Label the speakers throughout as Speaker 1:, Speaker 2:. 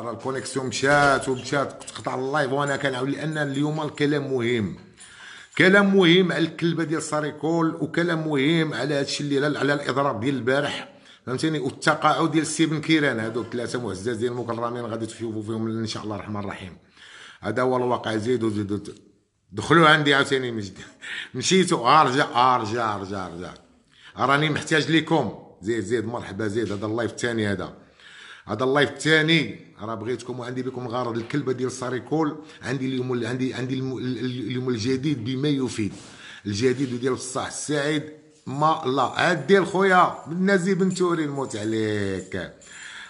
Speaker 1: راه الكونيكسيون مشات ومشات تقطع اللايف وانا كنعاود لان اليوم الكلام مهم كلام مهم على الكلبه ديال ساريكول وكلام مهم على هادشي اللي على الاضراب ديال البارح فهمتيني والتقاعد ديال سي بن كيران هادوك ثلاثه معززين مكرمين غادي تشوفوا فيهم ان شاء الله الرحمن الرحيم هذا هو الواقع زيدوا زيدوا دخلوا عندي عاوتاني من جديد مشيتو ارجع ارجع ارجع ارجع راني محتاج ليكم زيد زيد مرحبا زيد هذا اللايف الثاني هذا هذا اللايف الثاني راه بغيتكم وعندي بكم غرض الكلبه ديال الساريكول عندي اليوم عندي عندي اليوم الجديد بما يفيد الجديد ديال الصح السعيد ما لا عاد دير خويا النازي بنتوري نموت عليك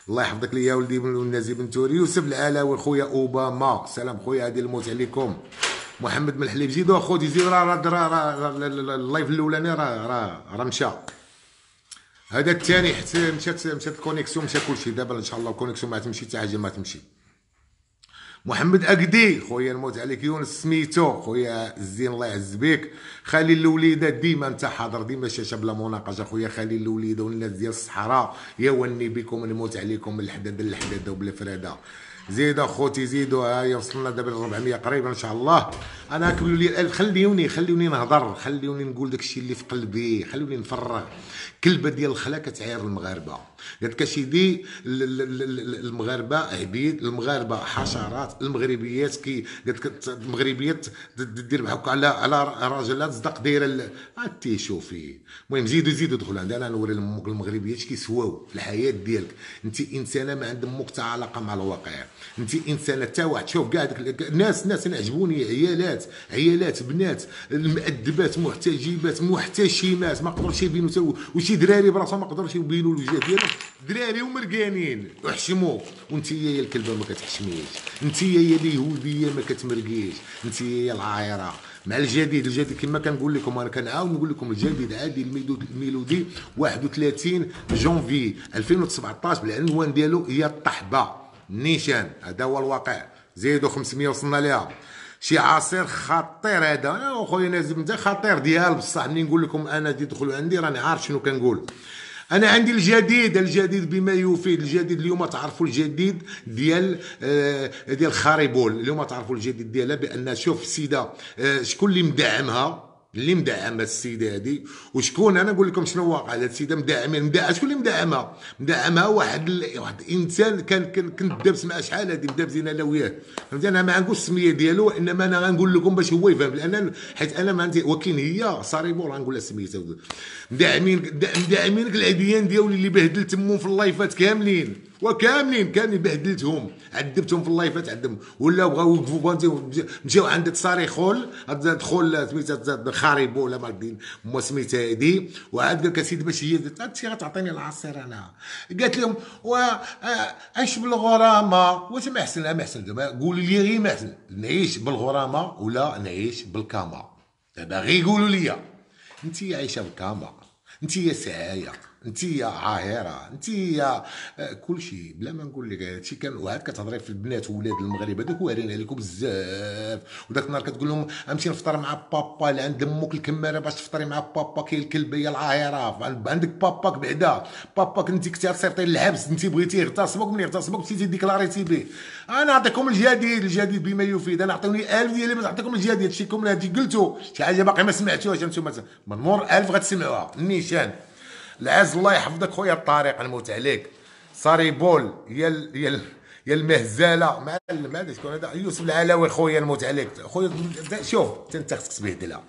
Speaker 1: الله يحفظك ليا ولدي النازي بنتوري يوسف العلاوي خويا اوباما سلام خويا هادي الموت عليكم محمد من الحليب زيدو اخوتي زيدو راه اللايف الاولاني راه راه راه مشى هذا الثاني حتى مشات مشات الكونيكسيون مشى كلشي دابا ان شاء الله الكونيكسيون ما تمشي حتى حاجه ما تمشي محمد اكدي خويا نموت عليك يونس سميتو خويا الزين الله يعز بك خليل الوليده ديما انت حاضر ديما شاشه بلا مناقشه خويا خليل الوليده والناس ديال الصحراء يا وني بكم نموت عليكم الحداد الحداد وبلا فراده زيد اخوتي زيدوا ها يوصلنا دابا ل 400 قريبا ان شاء الله انا كملوا لي خليوني خليوني نهضر خليوني نقول داكشي اللي في قلبي خليوني نفرغ كلبه ديال الخلا كتعير المغاربه كسيدي المغاربه عبيد المغاربه حشرات المغربيات كي قالت المغربيات دير بحال على على راجلها تصدق دايره عاد شوفي المهم زيدوا زيدوا دخلوا عندها انا نوري لامك المغربيات كيسواو في الحياه ديالك انت انسانه ما عندها مك علاقه مع الواقع انت انسانه تا واحد شوف كاع الناس ناس انا عجبوني عيالات عيالات بنات المؤدبات محتجبات محتشمات ما قدرش يبينوا وشي دراري براسهم ما قدرش يبينوا الوجه ديالهم دراري ومرقانين وحشموك وانت يا الكلبه ما كتحشميش انت يا اليهوديه ما كتمرقيش انت يا العايره مع الجديد الجديد كما كنقول لكم انا كنعاود نقول لكم الجديد عادي الميلودي 31 جونفي 2017 بالعنوان ديالو هي الطحبه نيشان هذا هو الواقع زيدوا 500 وصلنا ليها شي عصير خطير هذا آه، اخويا نازل انت خطير ديال بصح ملي نقول لكم انا تدخلوا عندي راني عارف شنو كنقول انا عندي الجديد الجديد بما يفيد الجديد اليوم تعرفوا الجديد ديال آه، ديال خاربول اليوم تعرفوا الجديد ديالها بان شوف السيده آه، شكون اللي مدعمها اللي مدعمه السيده هذه وشكون انا نقول لكم شنو واقع هذه السيده مدعمه مدعمه شكون اللي مدعمها مدعمها واحد ال... واحد انسان كان كنت دابس معاه شحال هذه دابس انا وياه فهمت انا ما غنقولش السميه ديالو انما انا غنقول لكم باش هو يفهم لان حيت انا ما عندي ولكن هي صاريبور غنقول غنقولها سميتها مدعمين مدعمينك العديان ديالي اللي بهدلت تمهم في اللايفات كاملين وكاملين كاملين بهدلتهم عذبتهم في اللايفات عذبهم ولا بغاو يوقفوا مشاو عند تصاري خول دخول سميتها خاربو ولا ما دين سميتها هذه وعاد قال لك اسيدي باش هي انت غتعطيني العصير انا قالت لهم آه، عيش بالغرامه واش ما احسن ما احسن دابا قولوا لي غير ما احسن نعيش بالغرامه ولا نعيش بالكامه دابا غير قولوا لي انت عايشه بالكامه انت يا سعايه انت يا عاهره انت آه، كل شيء بلا ما نقول لك هادشي كان وعاد كتهضري في البنات وولاد المغرب هذوك وارين عليكم بزاف وداك النهار كتقول لهم امشي نفطر مع بابا اللي عند امك الكماره باش تفطري مع بابا كاين هي العاهره عندك باباك بعدا باباك انت كنتي تصيفطي للحبس انت بغيتي يغتصبك من يغتصبك مشيتي ديكلاريتي به انا نعطيكم الجديد الجديد بما يفيد انا عطوني 1000 ديال باش نعطيكم الجديد شي كامل هادشي قلتو شي حاجه باقي ما سمعتوهاش انتم من مور 1000 غتسمعوها النيشان العز الله يحفظك خويا الطريق نموت عليك ساري بول يا هي يا المهزله مع ما شكون هذا يوسف العلاوي خويا نموت عليك خويا شوف انت خصك تبهدلها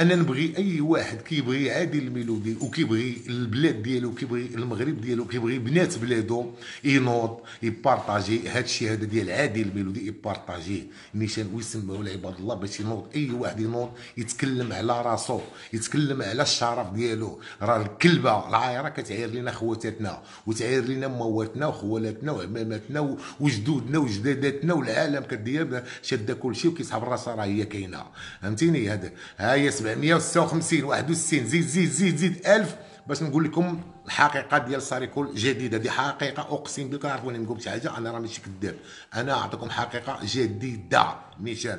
Speaker 1: انا نبغي اي واحد كيبغي عادي الميلودي وكيبغي البلاد ديالو كيبغي المغرب ديالو كيبغي بنات بلادو ينوض يبارطاجي هاد الشيء هذا ديال عادي الميلودي يبارطاجيه نيشان ويسمعوا لعباد الله باش ينوض اي واحد ينوض يتكلم على راسو يتكلم على الشرف ديالو راه الكلبه العايره كتعاير لنا خواتاتنا وتعاير لنا مواتنا وخوالاتنا وعماماتنا وجدودنا وجداداتنا والعالم كدير شاده كلشي وكيسحب راسها راه هي كاينه فهمتيني هذا ها هي 170 156 61 زيد زيد زيد زيد 1000 باش نقول لكم الحقيقه ديال ساريكول جديده دي حقيقه اقسم بالله عرفوني ما قلتش حاجه انا راه ماشي كذاب انا اعطيكم حقيقه جديده ميشيل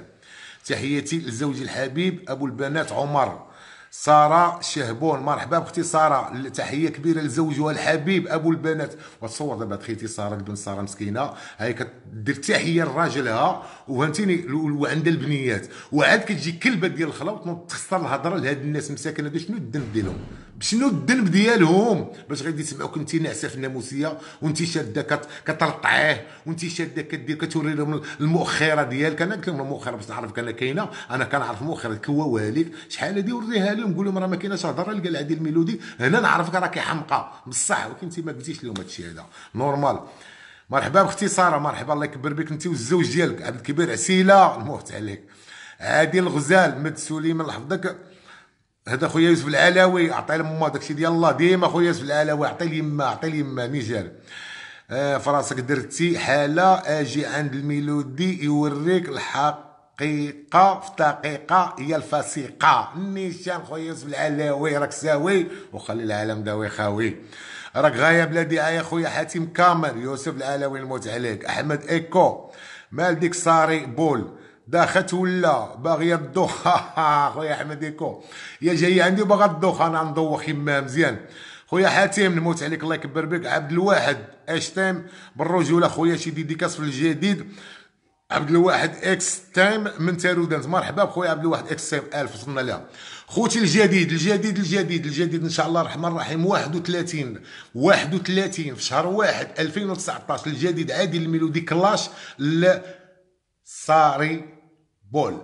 Speaker 1: تحياتي للزوج الحبيب ابو البنات عمر ساره شهبون مرحبا بختي ساره تحيه كبيره لزوجها الحبيب ابو البنات وتصور دابا تخيتي ساره البنت ساره مسكينه هاي كدير تحيه لراجلها وفهمتيني وعندها البنيات وعاد كتجي كلبه ديال الخلاوط تخسر الهضره لهاد الناس مساكن هادو شنو الذنب ديالهم شنو الذنب ديالهم باش غادي تسمعوك انت ناعسه في الناموسيه وانت شاده كترطعيه وانت شاده كدير كتوري لهم المؤخره ديالك انا قلت لهم المؤخره باش نعرفك انا كاينه انا كنعرف المؤخرة هو شحال هادي وريها له لهم نقول لهم راه ما كايناش هضره قال العديل الميلودي هنا نعرفك راكي حمقى بصح ولكن انت ما قلتيش لهم الشيء هذا نورمال مرحبا ساره مرحبا الله يكبر بك انت والزوج ديالك عبد الكبير عسيله الموت عليك عادل الغزال مد سليمان لحفظك هذا خويا يوسف العلاوي عطي لما داكشي ديال الله ديما خويا يوسف العلاوي عطي ليما عطي ليما ما آه فراسك درتي حاله اجي عند الميلودي يوريك الحق دقيقه في دقيقة هي الفسيقة النيشان خويا يوسف العلاوي راك ساوي وخلي العالم داوي خاوي راك غاية بلا دعاية خويا حاتم كامل يوسف العلاوي الموت عليك أحمد إيكو مال ديك صاري بول داخت ولا باغية الدوخه خويا أحمد إيكو يا جاي عندي وباغا الدوخه أنا ندوخ يما مزيان خويا حاتم نموت عليك الله يكبر بك عبد الواحد اشتم بالرجوله خويا شي ديديكاس في الجديد عبد الواحد اكس تايم من تارودانت مرحبا بخويا عبد الواحد اكس تايم 1000 وصلنا لها خوتي الجديد الجديد الجديد الجديد ان شاء الله الرحمن الرحيم 31 31 في شهر 1 2019 الجديد عادي الميلودي كلاش ساري بول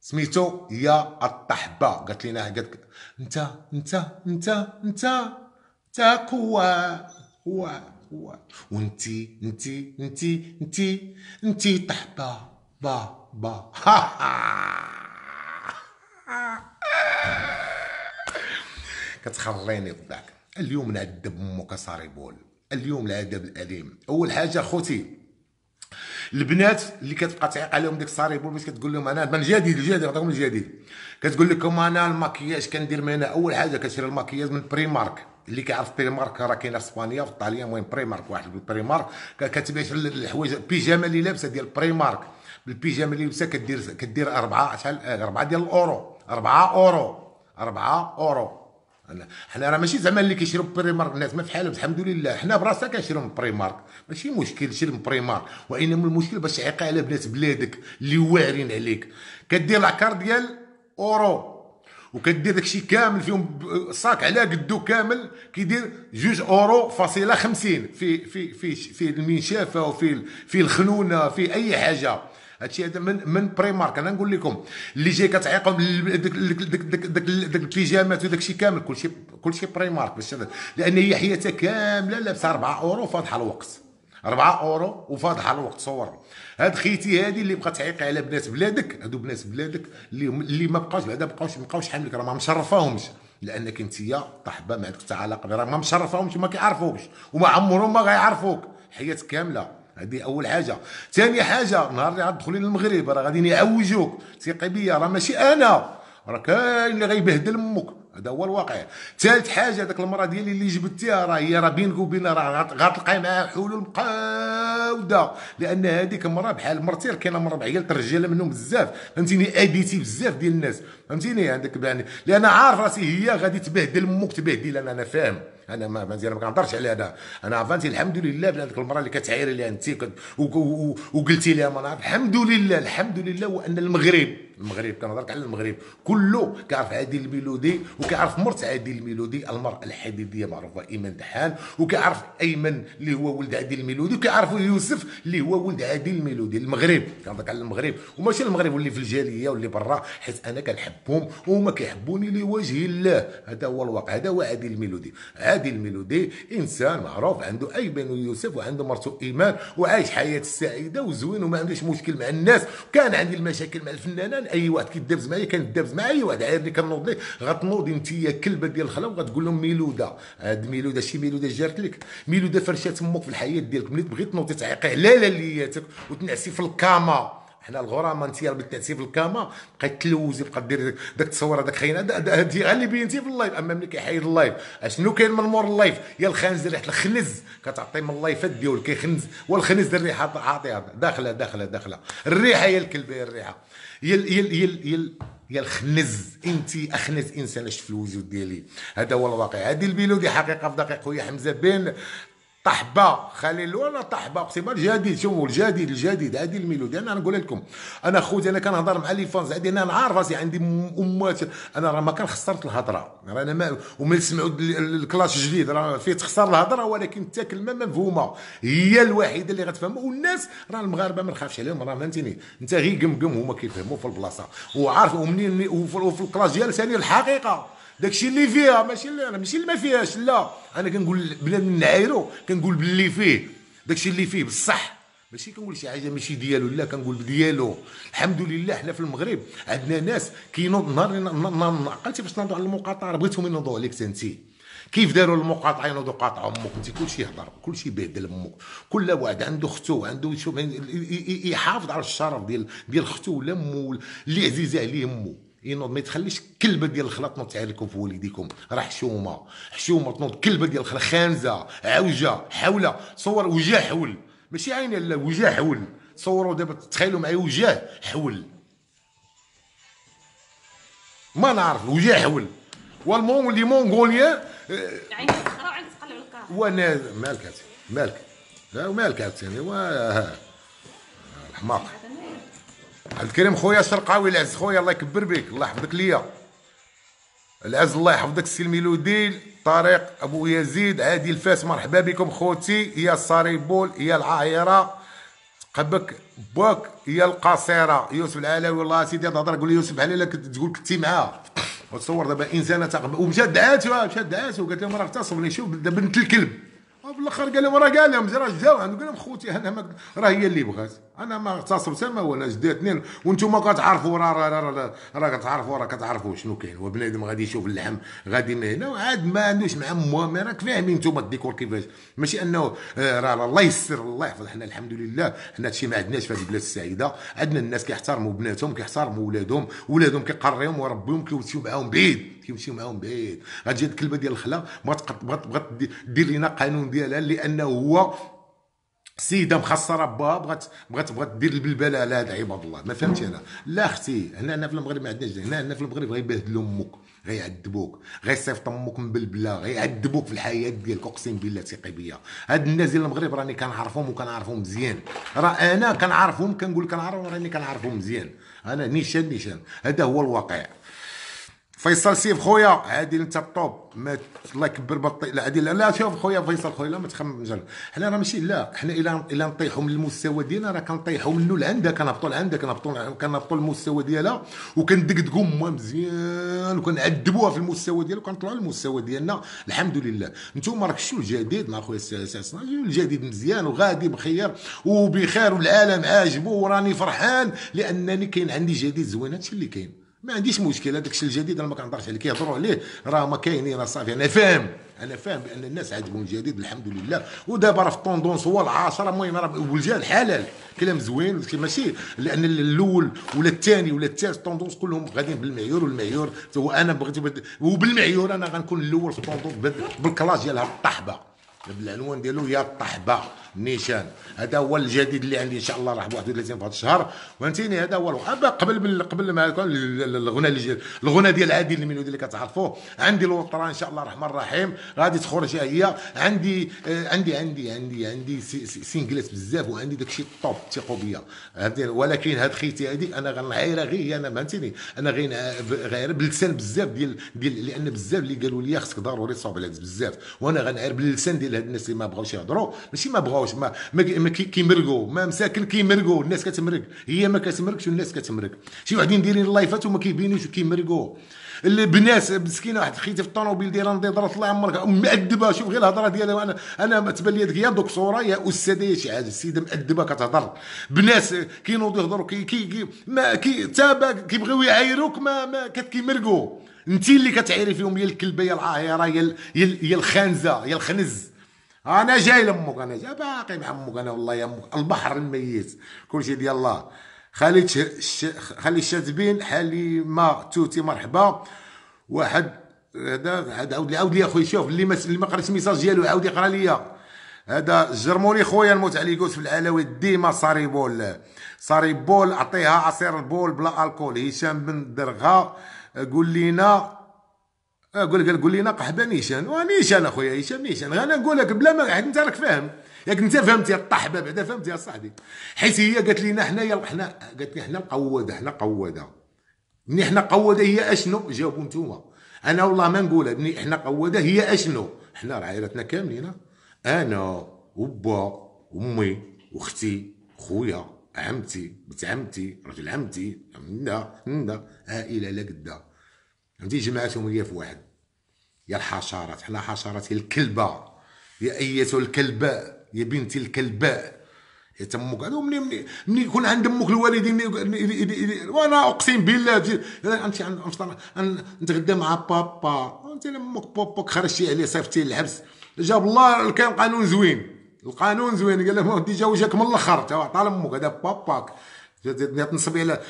Speaker 1: سميتو يا الطحبه قالت لنا قالت انت انت انت انت انت قوه هو وانتي انتي انتي انتي انتي طحبه با با ها ها كتخريني بذاك اليوم نعذب امك صاري بول اليوم العذاب الاليم اول حاجه خوتي البنات اللي كتبقى تعيق عليهم ديك صاري بول باش كتقول لهم انا من جديد الجديد نعطيكم الجديد كتقول لكم انا الماكياج كندير من هنا اول حاجه كتشري الماكياج من بريمارك اللي كيعرف بريمارك راه كاينه في اسبانيا وفي ايطاليا المهم بريمارك واحد بريمارك مارك كتبيع الحوايج البيجامه اللي لابسه ديال بريمارك بالبيجامه اللي لابسه كدير كدير اربعه شحال آه، اربعه ديال الاورو اربعه اورو اربعه اورو حنا راه ماشي زعما اللي كيشريو بريمارك الناس ما في حالهم الحمد لله حنا براسنا كنشريو من بريمارك ماشي مشكل تشري من بريمارك وانما المشكل باش تعيق على بنات بلادك اللي واعرين عليك كدير العكار ديال اورو وكدير داكشي كامل فيهم الصاك على قدو كامل كيدير جوج اورو فاصله خمسين في في في في المنشافه وفي في الخنونه في اي حاجه هادشي هذا من من بريمارك انا نقول لكم اللي جاي كتعيقهم ديك داك داك داك البيجامات وداكشي كامل كلشي كلشي بريمارك باش لان هي حياتها كامله لابسه 4 اورو فاضحه الوقت 4 اورو وفاضحه الوقت صور هاد خيتي هادي اللي بقا تعيق على بنات بلادك هادو بنات بلادك اللي اللي ما بقاوش بعدا بقاوش ما بقاوش حاملك راه ما مشرفاهمش لانك انت طحبه ما عندك حتى علاقه راه ما مشرفاهمش وما كيعرفوكش وما عمرهم ما غيعرفوك حياتك كامله هذه اول حاجه ثاني حاجه نهار اللي غتدخلي للمغرب راه غاديين يعوجوك ثقي بيا راه ماشي انا راه كاين اللي غيبهدل امك هذا هو الواقع ثالث حاجه هذاك المره ديالي اللي جبتيها راه هي راه بينك وبينها راه غتلقاي معاها حلول مقاوده لان هذيك المره بحال مرتي كاينه مره بعيال ترجاله منهم بزاف فهمتيني اديتي بزاف ديال الناس فهمتيني عندك يعني لان عارف راسي هي غادي تبهدل امك تبهدل انا انا فاهم انا ما فهمتي انا ما كنهضرش على هذا انا فهمتي الحمد لله ديك المره اللي كتعاير لها انت وقلتي لها ما الحمد لله الحمد لله وان المغرب المغرب كنهضرك على المغرب كله كيعرف عادي الميلودي وكيعرف مرت عادي الميلودي المراه الحديديه معروفه ايمن دحان وكيعرف ايمن اللي هو ولد عادي الميلودي وكيعرفوا يوسف اللي هو ولد عادي الميلودي المغرب كنهضرك على المغرب وماشي المغرب واللي في الجاليه واللي برا حيت انا كنحبهم وهما كيحبوني لوجه الله هذا هو الواقع هذا هو عادي الميلودي عادي الميلودي انسان معروف عنده ايمن ويوسف وعنده مرته ايمان وعايش حياه سعيده وزوين وما عندوش مشكل مع الناس كان عندي المشاكل مع الفنانين اي واحد كيدابز معايا كان مع اي واحد عارني كنوض ليه غتنوض انت يا كلبه ديال الخلا وغتقول لهم ميلوده هاد ميلوده شي ميلوده جارت لك ميلوده فرشات امك في الحياه ديالك ملي تبغي تنوضي تعيقي على لالياتك وتنعسي في الكاما حنا الغرامه انت اللي تنعسي في الكاما بقيت تلوزي بقى دير داك التصور هذاك خينا هادي غير اللي بينتي في اللايف اما ملي كيحيد اللايف اشنو كاين من مور اللايف يا الخنز ريحه الخنز كتعطي من اللايفات ديالو كيخنز والخنز الريحه عاطيها داخله داخله داخله الريحه يا الكلب الريحه يل يل يل يل يا الخنز انت اخنز انسان اش في الوجود ديالي هذا هو الواقع هذه دي حقيقه في دقيق خويا حمزه بين طحبه خليل ولا طحبه اقسم الجديد شوفوا الجديد الجديد هذه الميلودي انا نقول لكم انا خوتي انا كنهضر مع لي فانز هذه انا نعرف راسي عندي امات انا راه ما كنخسرت الهضره راه انا ما وملي نسمعوا الكلاش الجديد راه فيه تخسر الهضره ولكن حتى كلمه مفهومه هي الوحيده اللي غتفهم والناس راه المغاربه ما نخافش عليهم راه فهمتيني انت غير قمقم هما كيفهموا في البلاصه وعارف ومنين وفي الكلاش ديال ثاني الحقيقه داكشي اللي فيها ماشي اللي انا ماشي اللي ما فيهاش لا انا كنقول بلا نعايرو كنقول باللي فيه داكشي اللي فيه بصح ماشي كنقول شي حاجه ماشي ديالو لا كنقول ديالو الحمد لله حنا في المغرب عندنا ناس كينوض نهار نهار عقلتي باش نهضروا على المقاطعه بغيتهم ينوضوا عليك تنتي كيف داروا المقاطعه ينوضوا قاطعوا امك انت كلشي يهضر كلشي بهدل امك كل واحد عنده ختو عنده يشوف يحافظ على الشرف ديال ديال ختو ولا مو اللي عزيزه عليه امه ينوض ما تخليش كلبه ديال الخلا تنوض عليكم في والديكم راه حشومه حشومه تنوض كلبه ديال الخلا خانزه عوجه حوله صور وجه حول ماشي عيني لا وجه حول صوروا دابا تخيلوا معايا وجه حول ما نعرف وجه حول والمون اللي مونغوليان آه، عيني اخرى وعين تقلب القاع وانا مالك مالك مالك عاوتاني الحماق عبد الكريم خويا الشرقاوي العز خويا الله يكبر بك الله يحفظك ليا العز الله يحفظك السي الميلودي طريق ابو يزيد عادي الفاس مرحبا بكم خوتي يا الصريبول يا العاهره قبك باك يا القصيره يوسف العلوي والله سيدي تهضر قول يوسف العلاوي كنت تقول كنتي معاه وتصور دابا انسانه تقبل ومشات دعاتها مشات دعاتها وقالت لهم راه اغتصبني شوف بنت الكلب وفي الاخر قال لهم راه قال لهم راه عندهم قال لهم خوتي انا راه هي اللي بغات انا ما اغتصب اسامه ولا جدي اثنين وانتم كتعرفوا راه راه راه راه كتعرفوا راه كتعرفوا شنو كاين وبنادم غادي يشوف اللحم غادي من هنا وعاد ما عندوش مع موامره راك فاهمين انتم الديكور كيفاش ماشي انه آه، راه الله يسر الله يحفظ حنا الحمد لله حنا هادشي ما عندناش في هذه البلاد السعيده عندنا الناس كيحترموا بناتهم كيحترموا ولادهم ولادهم كيقريهم وربيهم كيمشيو معاهم بعيد كيمشيو معاهم بعيد غتجي الكلبه ديال الخلا بغات بغات دير لينا قانون ديالها لانه هو سيده مخسره بغات بغات بغات دير البلبله على هذا عباد الله ما فهمتش انا لا اختي هنا هنا في المغرب ما عندناش هنا هنا في المغرب غيبهدلوا امك غيعذبوك غيصيفط امك مبلبله غيعذبوك في الحياه ديالك اقسم بالله ثقي بيا هاد الناس ديال المغرب راني كنعرفهم وكنعرفهم مزيان راه انا كنعرفهم كنقول كنعرفهم راني كنعرفهم مزيان انا نيشان نيشان هذا هو الواقع فيصل سيف خويا عادل انت الطوب ما الله يكبر بالطي لا عادل لا شوف خويا فيصل خويا لا ما تخمم جل حنا راه ماشي لا حنا الا الا نطيحوا من المستوى ديالنا راه كنطيحوا منه عندها كنهبطوا لعندها كنهبطوا كنهبطوا المستوى ديالها وكندقدقوا ما مزيان وكنعذبوها في المستوى ديالها وكنطلعوا للمستوى ديالنا الحمد لله نتوما راك شو الجديد مع خويا الجديد مزيان وغادي بخير وبخير والعالم عاجبه وراني فرحان لانني كاين عندي جديد زوين هادشي اللي كاين ما عنديش مشكل هذاك الشيء الجديد انا ما كنهضرش عليه كيهضروا عليه راه ما كاينين راه صافي انا فاهم انا فاهم بان الناس عجبهم الجديد الحمد لله ودابا راه في الطوندونس هو العاشر المهم راه والجال حلال كلام زوين ماشي لان الاول ولا الثاني ولا الثالث الطوندونس كلهم غاديين بالمعيور والمعيور هو انا بغيت وبالمعيور انا غنكون الاول في الطوندونس بالكلاس ديالها الطحبه بالعنوان ديالو يا الطحبه نيشان هذا هو الجديد اللي عندي ان شاء الله راح ب 31 في هذا الشهر فهمتيني هذا هو قبل قبل ما الغنى الغنى ديال عادل الميلودي اللي كتعرفوه عندي الوطره ان شاء الله الرحمن الرحيم غادي تخرج هي آه، عندي عندي عندي عندي عندي سينجلات بزاف وعندي داكشي الطوب ثقوا بيا ولكن هاد خيتي هادي انا غنعايرها غير هي انا فهمتيني انا غير بلسان بزاف ديال ديال لان بزاف اللي قالوا لي خصك ضروري تصاوب على بزاف وانا غنعاير باللسان ديال هاد الناس اللي ما بغاوش يهضروا ماشي ما بغاو واش ما, كيمرقوا ما مساكن كيمرقوا الناس كتمرق هي ما كتمرقش والناس كتمرق شي واحدين دايرين اللايفات وما كيبينوش وكيمرقوا البنات مسكينه واحد خيتي في الطوموبيل ديالها نضي ضربت الله عمرك مأدبه شوف غير الهضره ديالها انا انا تبان لي يا دكتوره يا استاذه يا شي حاجه السيده مأدبه كتهضر بنات كينوضوا يهضروا كي كي ما كي تابا كيبغيو يعايروك ما ما كيمرقوا انت اللي كتعيري فيهم يا الكلبه يا العاهره يا يا الخنزه يا الخنز انا جاي لامك انا جاي باقي مع امك انا والله يا امك البحر الميت كل شيء ديال الله خلي ش... خلي الشاذبين حليمه توتي مرحبا واحد هذا هذا عاود لي عاود لي اخويا شوف اللي ما اللي ما قراش الميساج ديالو عاود يقرا لي هذا جرموني خويا الموت عليه قوس في العلاوي ديما صاري بول صاري بول عطيها عصير البول بلا الكول هشام بن درغا قول لينا قول آه، لك قول لي انا قحبه نيشان ونيشان اخويا هشام نيشان انا نقول لك بلا ما انت راك فاهم ياك انت فهمت يا الطحبه بعدا فهمت يا صاحبي حيت هي قالت لنا حنايا حنا قالت لي حنا قوده حنا قوده مني حنا قوده هي اشنو جاوبوا نتوما انا والله ما نقولها مني حنا قوده هي اشنو حنا راه عائلتنا كاملين انا وبا امي واختي خويا عمتي بنت عمتي رجل عمتي عمنا عمنا عائله لا قدها عندي جمعتهم ليا في واحد يا الحشرات حنا حشرات يا الكلبه يا ايتها الكلباء يا بنتي الكلباء يا تمك هذا مني مني يكون عند امك الوالدين وانا اقسم بالله انت نتغدى مع بابا انت امك باباك خرجتي عليه صيفتي للحبس جاب الله كان قانون زوين القانون زوين قال له ديجا وجهك من الاخر تعطى لامك هذا باباك تنصبي على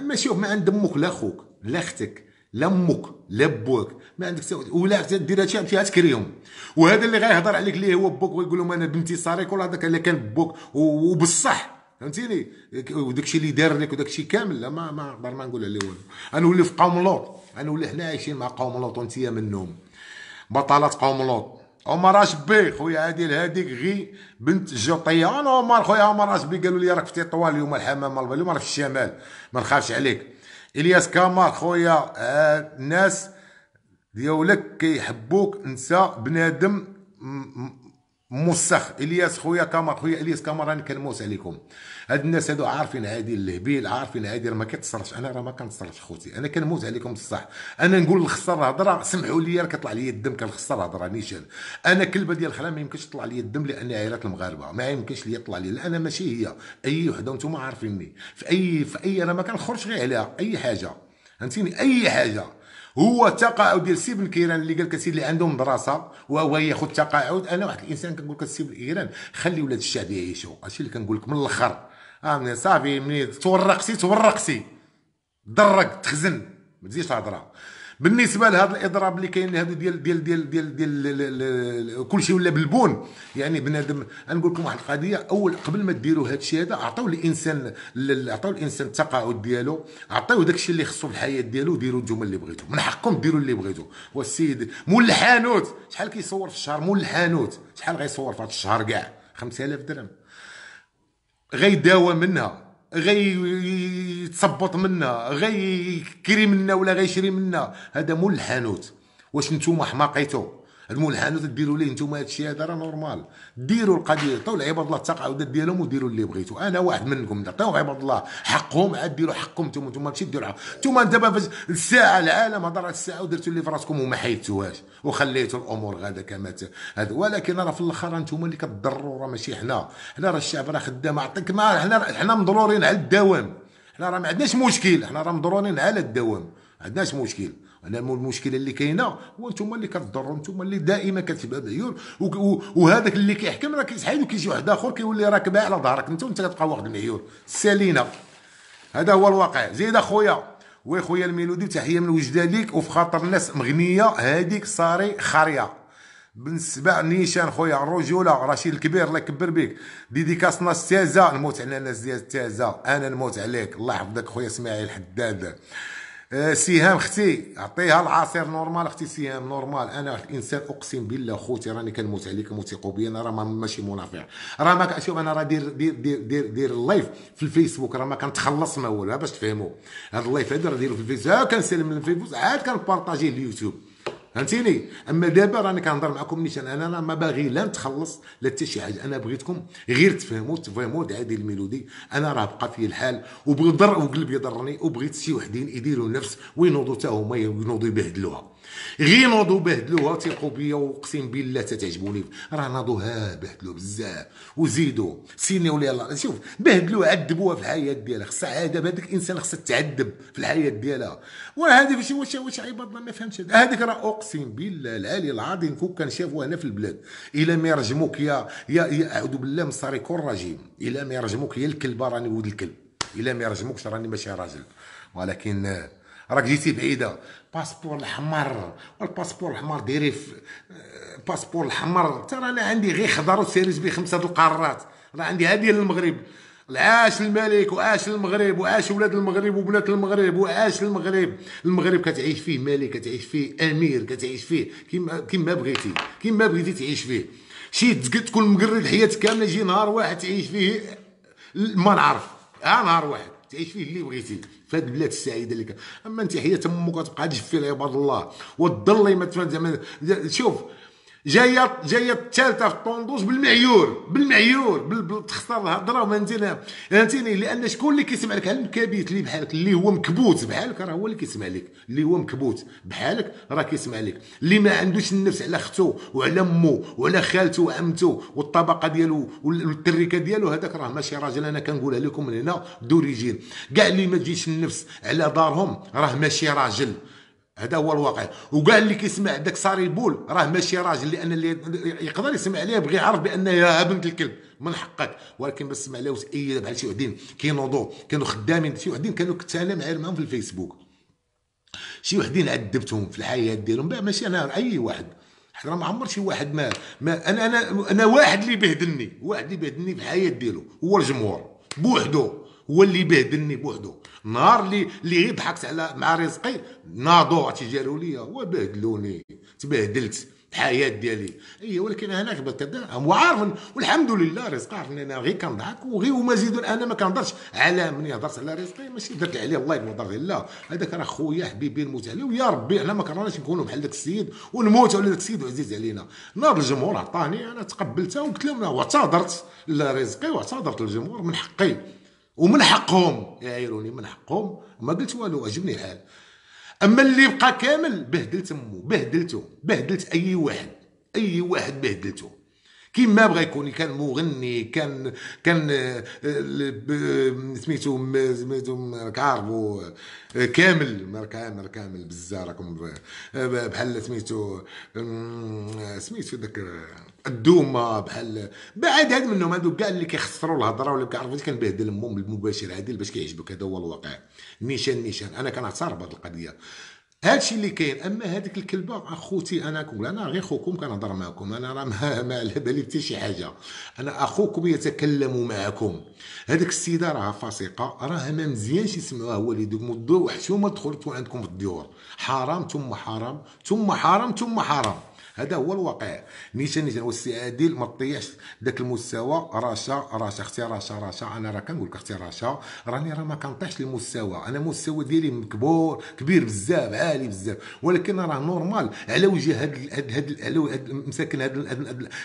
Speaker 1: ماشي ما عند امك لا خوك لا اختك لا امك لا بوك ما عندك ولا دير هادشي فيها تكريهم وهذا اللي غيهضر عليك اللي هو بوك ويقول لهم انا بنتي صاري ولا هذاك اللي كان بوك وبالصح فهمتيني وداكشي اللي دار لك وداكشي كامل لا ما ما نقدر ما نقول عليه والو غنولي في قوم لوط غنولي حنا عايشين مع قوم لوط وانت منهم بطلات قوم لوط عمر اشبي خويا عادل هذيك غي بنت جوطيه انا عمر خويا عمر اشبي قالوا لي راك في تطوان اليوم الحمام اليوم راك في الشمال ما نخافش عليك الياس كاما خويا آه الناس ديالك كيحبوك انت بنادم موسخ الياس خويا كاما خويا الياس كاما راني كنموس عليكم هاد الناس هادو عارفين هادي الهبيل عارفين هادي راه ما كتصرفش انا راه ما كنتصرفش خوتي انا كنموت عليكم بصح انا نقول نخسر الهضره سمحوا لي راه كطلع لي الدم كنخسر الهضره نيشان انا كلبه ديال الخلا ما يمكنش تطلع لي الدم لان عائلات المغاربه ما يمكنش لي يطلع لي انا ماشي هي اي وحده وانتم عارفيني في اي في اي انا ما كنخرجش غير عليها اي حاجه فهمتيني اي حاجه هو التقاعد ديال سي بن كيران اللي قال كسيد اللي عندهم مدرسه وهو ياخذ تقاعد انا واحد الانسان كنقول لك السي بن كيران خلي ولاد الشعب يعيشوا هادشي اللي كنقول لك من الاخر امني آه، صافي ملي تورقتي تورقتي درك تخزن ما تزيدش الهضره بالنسبه لهذا الاضراب اللي كاين هذا ديال ديال ديال ديال ديال كل شيء ولا بالبون يعني بنادم نقول لكم واحد القضيه اول قبل ما ديروا هذا الشيء هذا عطاو الانسان عطاو الانسان التقاعد ديالو عطيو داك الشيء اللي خصو في الحياه ديالو ديروا الجمل اللي بغيتو من حقكم ديروا اللي بغيتو السيد مول الحانوت شحال كيصور في الشهر مول الحانوت شحال غيصور في هذا الشهر كاع 5000 درهم داوى منها غي يتصبط منها غي كري منها ولا غيشري منها هذا مول الحانوت واش نتوما حماقيتو الملحن ديروا ليه نتوما هادشي هذا راه نورمال ديروا القضيه عطيو العباد الله التقاعدات ديالهم وديروا اللي بغيتوا انا واحد منكم عطيو عباد الله حقهم عاد ديروا حقكم نتوما نتوما ماشي ديروا نتوما دابا الساعه العالم هضر على الساعه ودرتوا اللي في راسكم وما حيدتوهاش وخليتوا الامور غادا كما هذا ولكن راه في الاخر نتوما اللي كتضروا راه ماشي حنا حنا راه الشعب راه خدام عطيك ما حنا حنا مضرورين على الدوام حنا راه ما عندناش مشكل حنا راه مضرورين على الدوام ما عندناش مشكل انا مو المشكله اللي كاينه هو نتوما اللي كتضروا نتوما اللي دائما كتبقى بعيون وهذاك اللي كيحكم راه كيتحايد وكيجي واحد اخر كيولي راك باع على ظهرك انت وانت كتبقى واخد المعيون سالينا هذا هو الواقع زيد اخويا وي خويا الميلودي تحيه من وجده ليك وفي خاطر الناس مغنيه هذيك صاري خاريه بالنسبه نيشان خويا الرجوله رشيد الكبير الله يكبر بك ديديكاسنا التازه نموت على الناس ديال التازه انا نموت عليك الله يحفظك خويا اسماعيل حداد آه، سهام اختي عطيها العصير نورمال اختي سهام نورمال انا الانسان اقسم بالله خوتي راني كنموت عليك موثقوا بي انا راه ماشي منافع راه ما كنشوف انا راه دير دير دير دير دير اللايف في الفيسبوك راه ما كنتخلص ما والو باش تفهموا هذا اللايف هذا راه ديرو في الفيسبوك كنسلم من الفيسبوك عاد كنبارطاجيه اليوتيوب فهمتيني اما دابا راني كنهضر معكم نيشان انا راه ما باغي لا نتخلص لا حتى شي حاجه انا بغيتكم غير تفهموا فريمون هذه الميلودي انا راه بقى في الحال ضر وقلب يضرني وبغيت شي وحدين يديروا نفس وينوضوا حتى هما ينوضوا يبهدلوها غير نوضو بهدلوها تيقو بيا وقسم بالله تتعجبوني راه نوضوها بهدلو بزاف وزيدوا سيني ولي الله شوف بهدلو عذبوها في الحياه ديالها خصها هذا هذاك الانسان خصها تعذب في الحياه ديالها وهذا فشي واش واش عباد الله ما فهمتش هذاك راه اقسم بالله العلي العظيم كون كان شافوه هنا في البلاد الا ما يرجموك يا يا اعوذ بالله من كون رجيم الا ما يرجموك يا الكلب راني ولد الكلب الا ما يرجموكش راني ماشي راجل ولكن راك جيتي بعيده باسبور الحمر والباسبور الحمر ديري في الباسبور آه، الحمر حتى انا عندي غير خضر وسيريز به خمسه القارات راه عندي هذه المغرب العاش الملك وعاش المغرب وعاش ولاد المغرب وبنات المغرب وعاش المغرب المغرب كتعيش فيه ملك كتعيش فيه امير كتعيش فيه كيما كيما بغيتي كيما بغيتي تعيش فيه شي تكون مقرد حياتك كامله يجي نهار واحد تعيش فيه ما نعرف ها آه، نهار واحد تعيش فيه اللي بغيتي في هذه البلاد السعيده اللي كان اما انت حياه امك غتبقى تجفي لعباد الله وتضلي ما زعما شوف جايه جايه الثالثه في الطوندوز بالمعيور بالمعيور بالتخسر الهضره وما نديرها فهمتيني لان شكون اللي كيسمع لك المكابيت اللي بحالك اللي هو مكبوت بحالك راه هو اللي كيسمع لك اللي هو مكبوت بحالك راه كيسمع لك اللي ما عندوش النفس على اختو وعلى مو وعلى خالته وعمته والطبقه ديالو والتركه ديالو هذاك راه ماشي راجل انا كنقولها لكم من هنا دوريجين كاع اللي ما تجيش النفس على دارهم راه ماشي راجل هذا هو الواقع وكاع اللي كيسمع داك ساري بول راه ماشي راجل لان اللي يقدر يسمع عليه بغي يعرف بان يا بنت الكلب من حقك ولكن باش تسمع عليه اي بحال شي وحدين كينوضوا كانوا خدامين شي وحدين كانوا كنت معاهم في الفيسبوك شي وحدين عذبتهم في الحياه ديالهم ماشي انا اي واحد حنا ما عمر شي واحد ما, ما انا انا انا واحد اللي بهدلني واحد اللي بهدلني في الحياه ديالو هو الجمهور بوحدو هو اللي بهدلني بوحدو نهار اللي اللي ضحكت على مع رزقي ناضو ناضوا ليا لي وبهدلوني تبهدلت الحياه ديالي اي ولكن انا كذا هو عارف والحمد لله رزق عارف انا غير كنضحك وغير وما زيد انا ما كنهضرش على مني هضرت على رزقي ماشي درت عليه الله النظر لا هذاك راه خويا حبيبي نموت عليه ويا ربي حنا ما كرهناش نكونوا بحال داك السيد ونموت على داك السيد وعزيز علينا نار الجمهور عطاني انا تقبلتها وقلت لهم واعتذرت لرزقي واعتذرت للجمهور من حقي ومن حقهم يعيروني من حقهم ما قلت والو عجبني الحال اما اللي بقى كامل بهدلت امه بهدلته بهدلت اي واحد اي واحد بهدلته كيما بغى يكون كان مغني كان كان آه، سميتو سميتو كاربو عارفو آه، كامل مركان كامل بزاف راكم آه، بحال سميتو سميتو ذاك الدومه بحال بعد هاد منهم هادو كاع اللي كيخسروا الهضره ولا كان كنبهدل المهم المباشر عادل باش كيعجبك هذا هو الواقع نيشان نيشان انا كنعتصر بهاد القضيه هادشي اللي كاين اما هذيك الكلبه اخوتي انا كنقول انا غير خوكم كنهضر معكم انا راه ما على بالي حتى شي حاجه انا اخوكم يتكلم معكم هذيك السيده راها فاسقه راها ما مزيانش يسمعوها هو اللي دوك وحشومه دخلتوا عندكم في الديور حرام ثم حرام ثم حرام ثم حرام هذا هو الواقع نيشان نيشان والسي عادل ما تطيحش ذاك المستوى رشا رشا اختي رشا رشا انا راه كنقول لك اختي رشا راني راه ما كنطيحش المستوى انا المستوى ديالي كبور كبير بزاف عالي بزاف ولكن راه نورمال على وجه هاد هاد هاد على مساكن هاد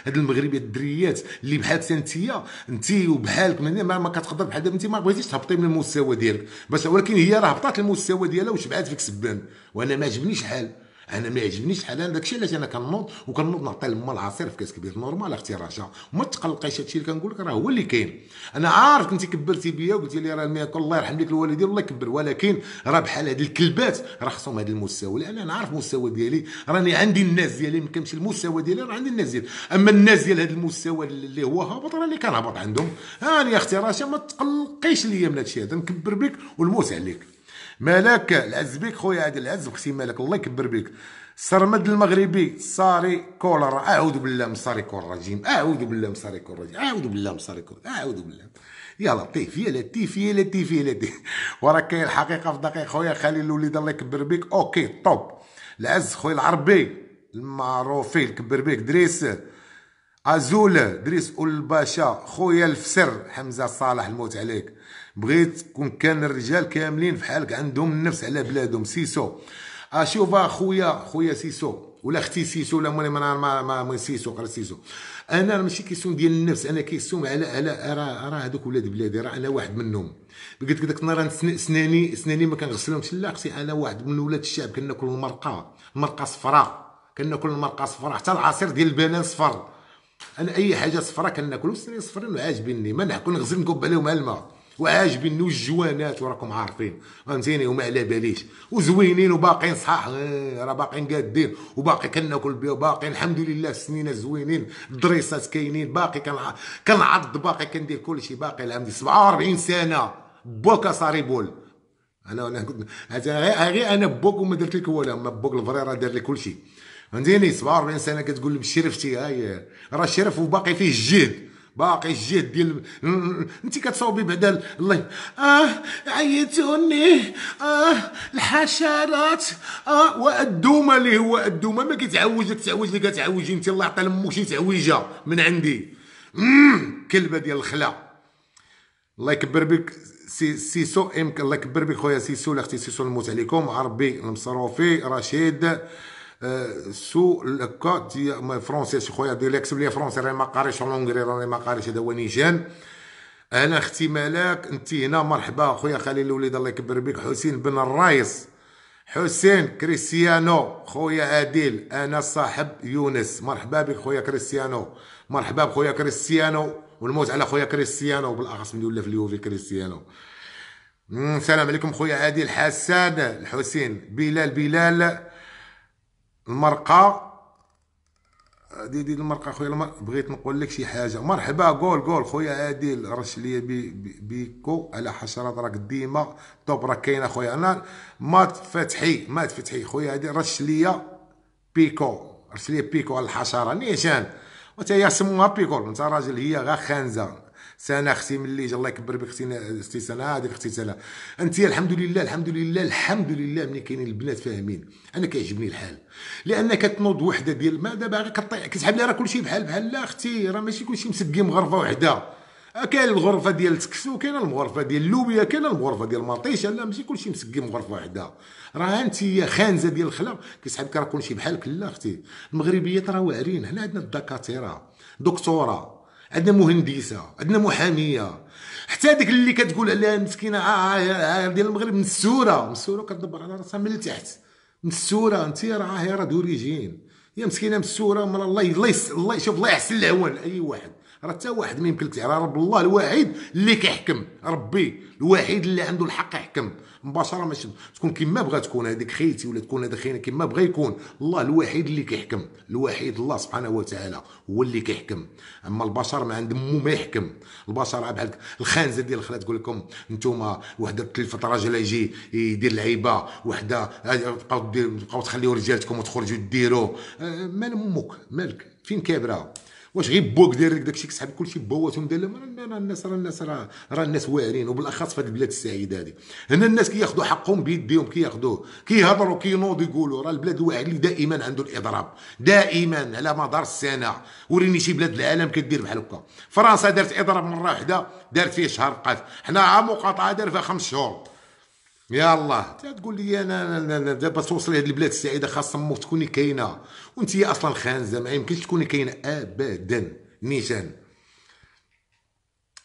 Speaker 1: هاد, المغربيه الدريات اللي بحال سنتيا انت وبحالك ما, كتقدر بحال دابا انت ما بغيتيش تهبطي من المستوى ديالك بس ولكن هي راه هبطات المستوى ديالها وشبعات فيك سبان وانا ما عجبنيش الحال انا ما يعجبنيش حالا داكشي علاش انا كنوض وكنوض نعطي لما العصير في كاس كبير نورمال اختي رجاء وما تقلقيش هادشي اللي كنقول لك راه هو اللي كاين انا عارف انت كبرتي بيا وقلتي لي راه الماكل الله يرحم ليك الوالدين الله يكبر ولكن راه بحال هاد الكلبات راه خصهم هذا المستوى لان انا عارف المستوى ديالي راني عندي الناس ديالي ما كنمشي المستوى ديالي راه عندي الناس ديالي اما الناس ديال هذا المستوى اللي هو هابط راني كنهبط عندهم هاني اختي رشا ما تقلقيش ليا من هادشي هذا نكبر بك والموت عليك مالك العز بيك خويا هذا العز وختي مالك الله يكبر بيك سرمد المغربي صاري كولر اعوذ بالله من صاري كولر الرجيم اعوذ بالله من صاري كولر الرجيم اعوذ بالله من صاري كولر اعوذ بالله يا لطيف يا لطيف يا لطيف يا لطيف وراه كاين الحقيقه في دقيقه خويا خليل الوليد الله يكبر بيك اوكي طوب العز خويا العربي المعروفين كبر بيك دريس ازول دريس اول باشا خويا الفسر حمزه صالح الموت عليك بغيت كون كان الرجال كاملين فحالك عندهم النفس على بلادهم سيسو اشوف آه، اخويا آه، خويا سيسو ولا اختي سيسو ولا مولي ما ما ما, ما سيسو قرا سيسو انا ماشي كيسون ديال النفس انا كيسون على على راه راه هذوك ولاد بلادي راه انا واحد منهم قلت لك ديك النهار سناني سناني ما كنغسلهمش لا اختي انا واحد من ولاد الشعب كناكل المرقه المرقه صفراء كناكل المرقه صفراء حتى العصير ديال البنان صفر انا اي حاجه صفراء كناكلو سناني صفرين وعاجبني ما نعرف كنغسل نكب عليهم الماء وعاجبين الجوانات وراكم عارفين فهمتيني وما على باليش وزوينين وباقيين صحاح آه، راه باقيين قادين وباقي كناكل بيه وباقي الحمد لله السنين زوينين الدريسات كاينين باقي كنعض باقي كندير كلشي باقي لله 47 سنه بوكا صاريبول انا انا قلت غير انا بوك وما درت لك والو ما بوك الفريره دار لي كلشي فهمتيني 47 سنه كتقول لي شرفتي هاي راه شرف وباقي فيه الجهد باقي الجهد ديال انت كتصاوبي بعدا الله اه عيتوني اه الحشرات اه والدومه اللي هو الدومه ما كيتعوج لك تعوج لي كتعوجي انت الله يعطي لامك شي تعويجه من عندي مم. كلبه ديال الخلا الله يكبر بك سي سيسو امك الله يكبر بك خويا سيسو لاختي سيسو نموت عليكم عربي المصروفي رشيد سو الكا تي فرونسي خويا دير ليكسب بلي فرونسي راني ما قاريش لونغري راني ما قاريش هذا هو نيجان انا اختي ملاك انت هنا مرحبا خويا خليل الوليد الله يكبر بك حسين بن الرايس حسين كريستيانو خويا عادل انا صاحب يونس مرحبا بك خويا كريستيانو مرحبا بخويا كريستيانو والموت على خويا كريستيانو بالاخص من ولا في اليوفي كريستيانو السلام عليكم خويا عادل حسان الحسين بلال بلال المرقه دي دي المرقه خويا المر... بغيت نقول لك شي حاجه مرحبا قول قول خويا عادل رش ليا بي بيكو على حشرات راك ديما طوب راك كاينه خويا انا مات فتحي مات فتحي خويا عادل رش ليا بيكو رش ليا بيكو على الحشره نيشان وتا هي سموها بيكول انت راجل هي غا خانزه سنه اختي ملي الله يكبر بك اختي اختي سنه هذيك اختي سنه انت الحمد لله الحمد لله الحمد لله ملي كاينين البنات فاهمين انا كيعجبني الحال لان كتنوض وحده ديال ما دابا كطيع كتسحب لي راه كلشي بحال بحال لا اختي راه ماشي كلشي مسقي مغرفه وحده آه، كاين الغرفه ديال التكسو كاين الغرفة ديال اللوبيا كاين الغرفة ديال المطيشه لا ماشي كلشي مسقي مغرفه وحده راه انت يا خانزه ديال الخلا كيسحبك راه كلشي بحالك لا اختي المغربيات راه واعرين هنا عندنا الدكاتره دكتوره عندنا مهندسه عندنا محاميه حتى هذيك اللي كتقول عليها مسكينه آه، آه، آه، ديال المغرب مسوره مسوره كتدبر على راسها من التحت مسوره انت راه هي راه دوريجين هي مسكينه مسوره من الله الله الله يشوف الله يحسن العوان اي واحد راه حتى واحد ما يمكن راه رب الله الواحد اللي كيحكم ربي الوحيد اللي عنده الحق يحكم مباشره ماشي تكون كما بغا تكون هذيك خيتي ولا تكون هذا خينا كما بغا يكون الله الوحيد اللي كيحكم الوحيد الله سبحانه وتعالى هو اللي كيحكم اما البشر ما عندهم ما يحكم البشر بحال الخانزه ديال الخلا تقول لكم نتوما وحده تلفت راجل يجي يدير لعيبه وحده تبقاو تبقاو تخليو رجالتكم وتخرجوا ديروا أه، مال امك مالك فين كابره واش غير بوك داير لك داكشي كسحب كلشي بواتهم داير راه الناس راه الناس راه راه الناس واعرين وبالاخص في هذه البلاد السعيده هذه هنا الناس كياخذوا حقهم بيديهم كياخذوه كيهضروا كينوض يقولوا راه البلاد الواعر اللي دائما عنده الاضراب دائما على مدار السنه وريني شي بلاد العالم كدير بحال هكا فرنسا دارت اضراب مره واحده دارت فيه شهر بقات حنا مقاطعه دار فيها خمس شهور يا الله تقول لي انا دابا توصل هاد البلاد السعيده خاص امك تكوني كاينه وانت اصلا خانزه ما يمكنش تكوني كاينه ابدا نيشان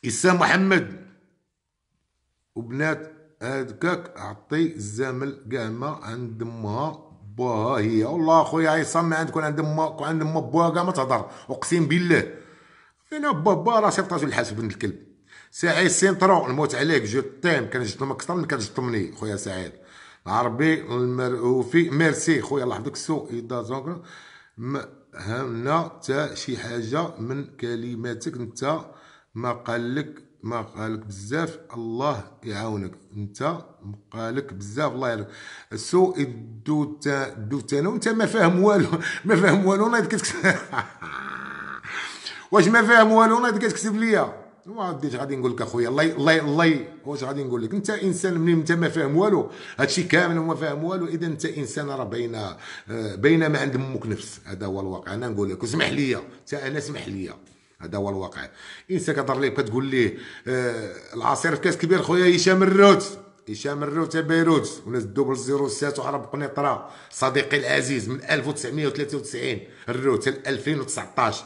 Speaker 1: اسام محمد وبنات هادكاك عطي الزمل كاع ما عند امها باها هي والله اخويا عصام ما عندكم عند امك وعند ام باها كاع ما تهضر اقسم بالله فينا بابا راه سيفطاش الحاسب بنت الكلب سعيد سينترو نموت عليك كان جبتهم اكثر من كتجتمني خويا سعيد العربي المرؤوفي ميرسي خويا الله يحفظك سو ادا زونغ هنا تا شي حاجه من كلماتك انت ما قالك ما قالك بزاف الله يعاونك انت قالك بزاف الله يعاونك سو دو تا دو تا وانت ما فاهم والو ما فاهم والو نايت كتكتب واش ما فاهم والو نايت كتكتب ليا ما غاديش غادي نقول لك اخويا الله الله الله واش غادي نقول لك انت انسان من انت ما فاهم والو هادشي كامل ما فاهم والو اذا انت انسان راه بين آه، بين ما عند امك نفس هذا هو الواقع انا نقول لك اسمح لي انت انا اسمح لي هذا هو الواقع انسان كتهضر ليه كتقول ليه آه، العصير في كاس كبير خويا هشام الروت هشام الروت بيروت وناس دوبل زيرو سات وعرب قنيطره صديقي العزيز من 1993 الروت 2019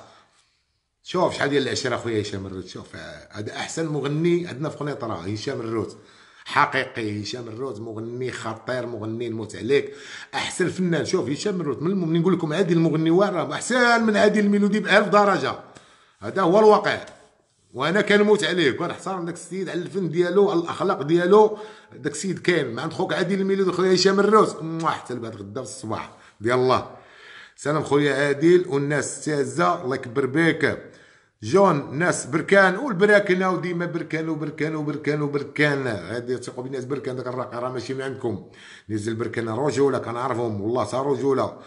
Speaker 1: شوف شحال ديال العشره خويا هشام الروت شوف هذا احسن مغني عندنا في قنيطره هشام الروت حقيقي هشام الروت مغني خطير مغني نموت عليك احسن فنان شوف هشام الروت من المهم نقول لكم عادل المغني راه احسن من عادل الميلودي ب درجه هذا هو الواقع وانا كنموت عليه كنحترم داك السيد على الفن ديالو على الاخلاق ديالو داك السيد كاين مع عند خوك عادل الميلودي خويا هشام الروت حتى لبعد غدا في الصباح ديال الله سلام خويا عادل والناس تازة الله يكبر بيك جون ناس بركان والبراكنة وديما ديما بركان وبركان وبركان وبركان هادي تيقوا الناس بركان داك الراقي راه ماشي من عندكم نزل بركان رجوله كنعرفهم والله صار رجوله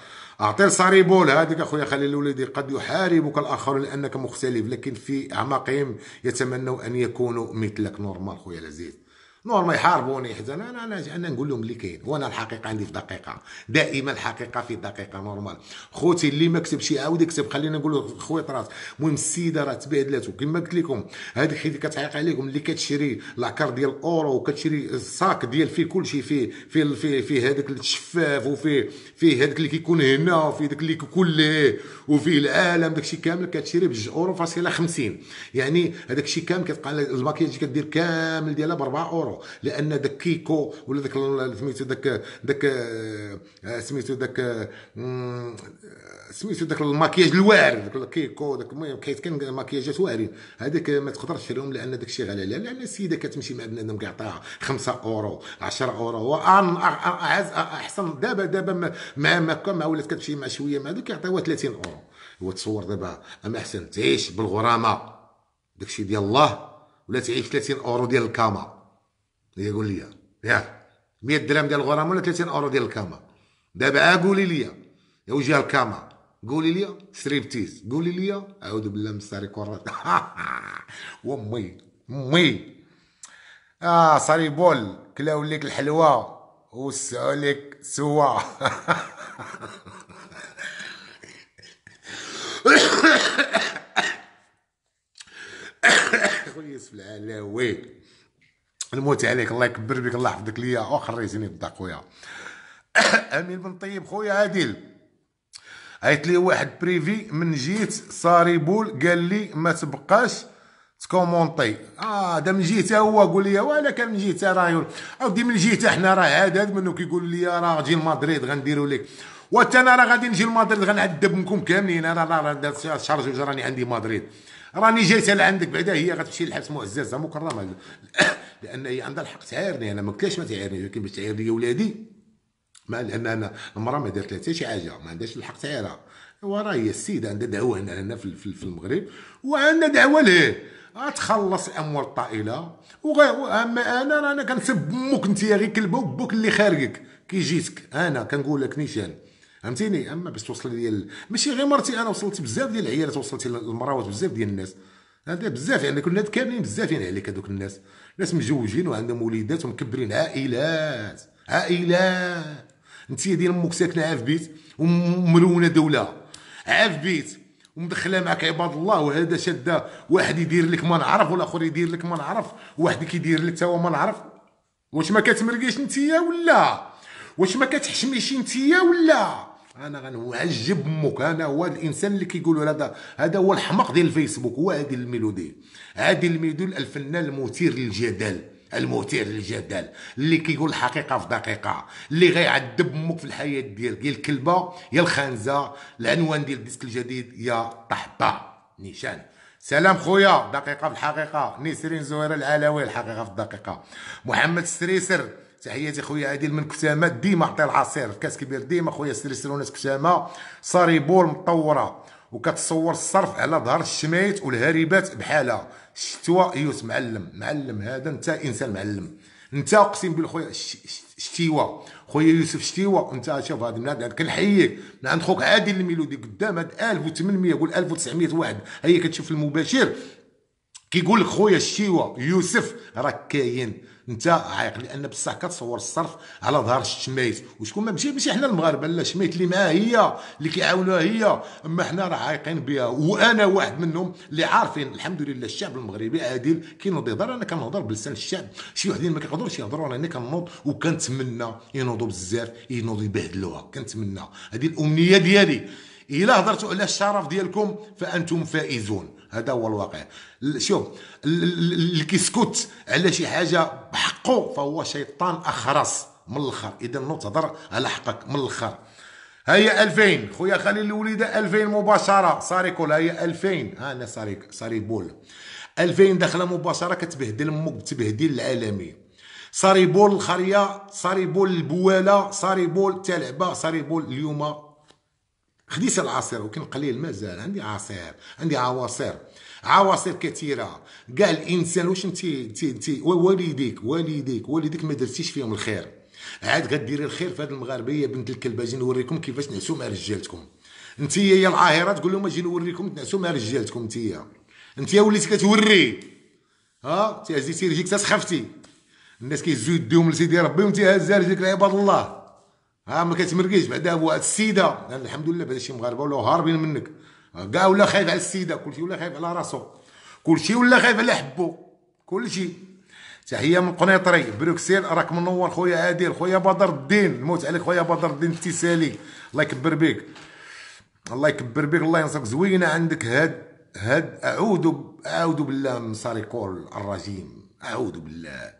Speaker 1: اعطي صريبول هذيك اخويا خلي الوليد قد يحاربك الاخرون لانك مختلف لكن في اعماقهم يتمنوا ان يكونوا مثلك نورمال خويا العزيز نورمال يحاربوني حتى انا انا انا نقول لهم اللي كاين وانا الحقيقه عندي في دقيقه دائما الحقيقه في دقيقه نورمال خوتي اللي ما كتبش يعاود يكتب خلينا نقولوا خويطرات المهم السيده راه تبهدلات وكما قلت لكم هذيك حيت كتعيق عليكم اللي كتشري لاكار ديال الاورو وكتشري الساك ديال فيه كلشي فيه فيه فيه, فيه هذاك الشفاف وفيه فيه هذاك اللي كيكون هنا وفيه داك اللي كيكون ليه وفيه العالم الشيء كامل كتشري ب 2 اورو فاصله 50 يعني هذاك الشيء كامل كتبقى الماكياج كدير كامل ديالها ب 4 اورو لان ذاك كيكو ولا ذاك سميتو ذاك ذاك آه، آه، سميتو ذاك آه، سميتو ذاك الماكياج الواعر داك كيكو داك المهم كاين ماكياجات واعرين هذاك ما تقدرش تشريهم لان داك الشيء غالي لان السيده كتمشي مع بنادم كيعطيها 5 اورو 10 اورو وان اعز احسن دابا دابا مع ما مع ولات كتمشي مع شويه مع هذوك كيعطيوها 30 اورو وتصور دابا اما احسن تعيش بالغرامه داكشي ديال الله ولا تعيش 30 اورو ديال الكامه هي قول لي يا 100 درهم ديال الغرام ولا 30 اورو ديال الكاما دابا آه، قولي لي يا وجه الكاما قولي لي سريبتيز قولي لي اعوذ بالله من ساري كرات ومي مي اه ساري بول كلاو ليك الحلوى وسعوا ليك سوا خويا يوسف العلاوي الموت عليك الله يكبر بك الله يحفظك ليا اخر وخريتني بدا خويا امين بن طيب خويا عادل عيط لي واحد بريفي من جيت بول قال لي ما تبقاش تكومونتي اه دا من جيت هو قول لي وانا كان من جيت راه اودي من جيت حنا راه عاد هاد منو كيقول لي آه، راه غادي لمدريد غنديروا لك وتا انا راه غادي نجي لمدريد غنعذب منكم كاملين انا راه شهر جوج راني عندي مدريد راني جيت لعندك بعدا هي غتمشي للحبس معززه مكرمه لان هي عندها الحق تعيرني انا ما قلتلاش ما تعيرني ولكن باش تعير لي ولادي ما لان انا المراه ما دارت لها حتى شي حاجه ما عندهاش الحق تعيرها وراه هي السيده عندها دعوه هنا هنا في المغرب وعندها دعوه ليه غتخلص الاموال الطائله اما انا رانا كنسب امك انت غير كلبه وبوك اللي خارجك كي جيتك انا كنقول لك نيشان فهمتيني اما باش توصل لي ماشي غير مرتي انا وصلت بزاف ديال العيالات وصلت للمراوات بزاف ديال الناس هذا بزاف يعني كنا كاملين بزافين يعني عليك هذوك الناس ناس مزوجين وعندهم وليدات ومكبرين عائلات عائلات انت ديال امك ساكنه عا في بيت وملونه دوله عا في بيت ومدخله معك عباد الله وهذا شاده واحد يدير لك ما نعرف والاخر يدير لك ما نعرف واحد كيدير لك توا هو ما نعرف واش ما كتمرقيش انت ولا واش ما كتحشميش انت ولا انا غنعجب امك انا هو الانسان اللي كيقولوا هذا هذا هو الحمق ديال الفيسبوك هو عادل الميلودي عادل الميلودي الفنان المثير للجدل المثير للجدل اللي كيقول الحقيقه في دقيقه اللي غيعذب امك في الحياه ديالك يا الكلبه يا الخنزه العنوان ديال الديسك الجديد يا طحبه نيشان سلام خويا دقيقه في الحقيقه نسرين زويره العلوي الحقيقه في الدقيقه محمد السريسر تحياتي خويا عادل من كتامه ديما عطيه العصير في كاس كبير ديما خويا سري ناس صاري بول مطوره وكتصور الصرف على ظهر الشمايت والهريبات بحالها شتوا يوس معلم معلم هذا انت انسان معلم انت اقسم بالخويا شتيوا خويا يوسف شتيوا انت شوف هذا من هذا كنحييك من عند خوك عادل الميلودي قدام هاد 1800 قول 1900 واحد هي كتشوف المباشر كيقول لك خويا الشتيوا يوسف راك كاين انت عايق لان بصح كتصور الصرف على ظهر الشمايت وشكون ما ماشي ماشي حنا المغاربه لا الشمايت اللي معاه هي اللي كيعاونوها هي اما حنا راه عايقين بها وانا واحد منهم اللي عارفين الحمد لله الشعب المغربي عادل كينوض يهضر انا كنهضر بلسان الشعب شي وحدين ما كيقدروش يهضروا انا كنوض وكنتمنى ينوضوا بزاف ينوضوا يبهدلوها كنتمنى هذه الامنيه ديالي الا هضرتوا على الشرف ديالكم فانتم فائزون هذا هو الواقع شوف اللي كيسكت على شي حاجه بحقه فهو شيطان اخرس من الاخر اذا تهضر على حقك من الاخر هيا 2000 خويا خليل الوليده 2000 مباشره ها هيا 2000 ها انا صاري صاري بول 2000 داخله مباشره كتبهدل امك تبهدل العالمي صاري بول الخريه بول البواله صاري بول تاع لعبه بول اليوم خديت العصير وكان قليل مازال عندي عصير عندي عواصير عواصير كثيره كاع الانسان واش انت انت والديك والديك والديك ما درتيش فيهم الخير عاد غديري الخير في هاد المغاربه يا بنت الكلبه جي نوريكم كيفاش تنعسوا مع رجالتكم انت يا العاهره تقول لهم اجي نوريكم تنعسوا مع رجالتكم انت انت وليتي كتوري ها انت هزيتي رجليك تسخفتي الناس كيهزوا يديهم لسيدي ربي وانت هازه رجليك لعباد الله ها ما كتمرقيش بعدا هو السيده الحمد لله بعدا شي مغاربه ولاو هاربين منك كاع ولا خايف على السيده كلشي ولا خايف على راسو كلشي ولا خايف على حبو كلشي تحيه من قنيطري بروكسيل راك منور خويا عادل خويا بدر الدين الموت عليك خويا بدر الدين التيسالي الله يكبر بيك الله يكبر بيك الله ينصرك زوينه عندك هاد هاد اعوذ اعوذ بالله من الشيطان الرجيم اعوذ بالله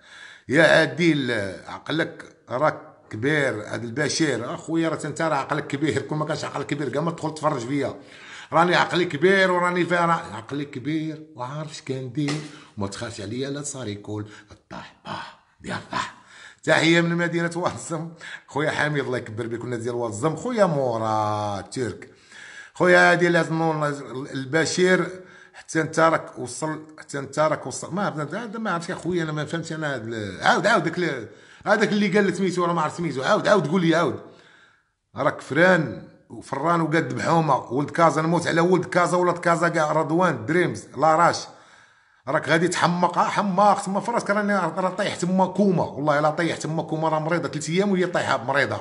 Speaker 1: يا عادل عقلك راك كبير عاد البشير اخويا راه انت راه عقلك كبير كون ما كانش عقلك كبير كاع ما تدخل تفرج فيا راني عقلي كبير وراني فيها عقلي كبير وعارف كندير وما تخافش عليا لا صاري كول طاح ديال طاح تحيه من مدينه وازم خويا حميد الله يكبر بك الناس ديال وازم خويا مورا ترك خويا هادي لازم البشير حتى انت راك وصل حتى انت راك وصل ما ما عرفتش يا خويا انا ما فهمتش انا عاود عاود داك هذاك اللي قال سميتو راه ما عرف سميتو عاود عاود قول لي عاود راك فران وفران وقد بحومه ولد كازا نموت على ولد كازا ولاد كازا كاع رضوان دريمز لا راش راك غادي تحمق آه، حماق تما في راسك راني راه طيح تما كوما والله الا طيح تما كوما راه مريضه ثلاث ايام وهي طايحه مريضه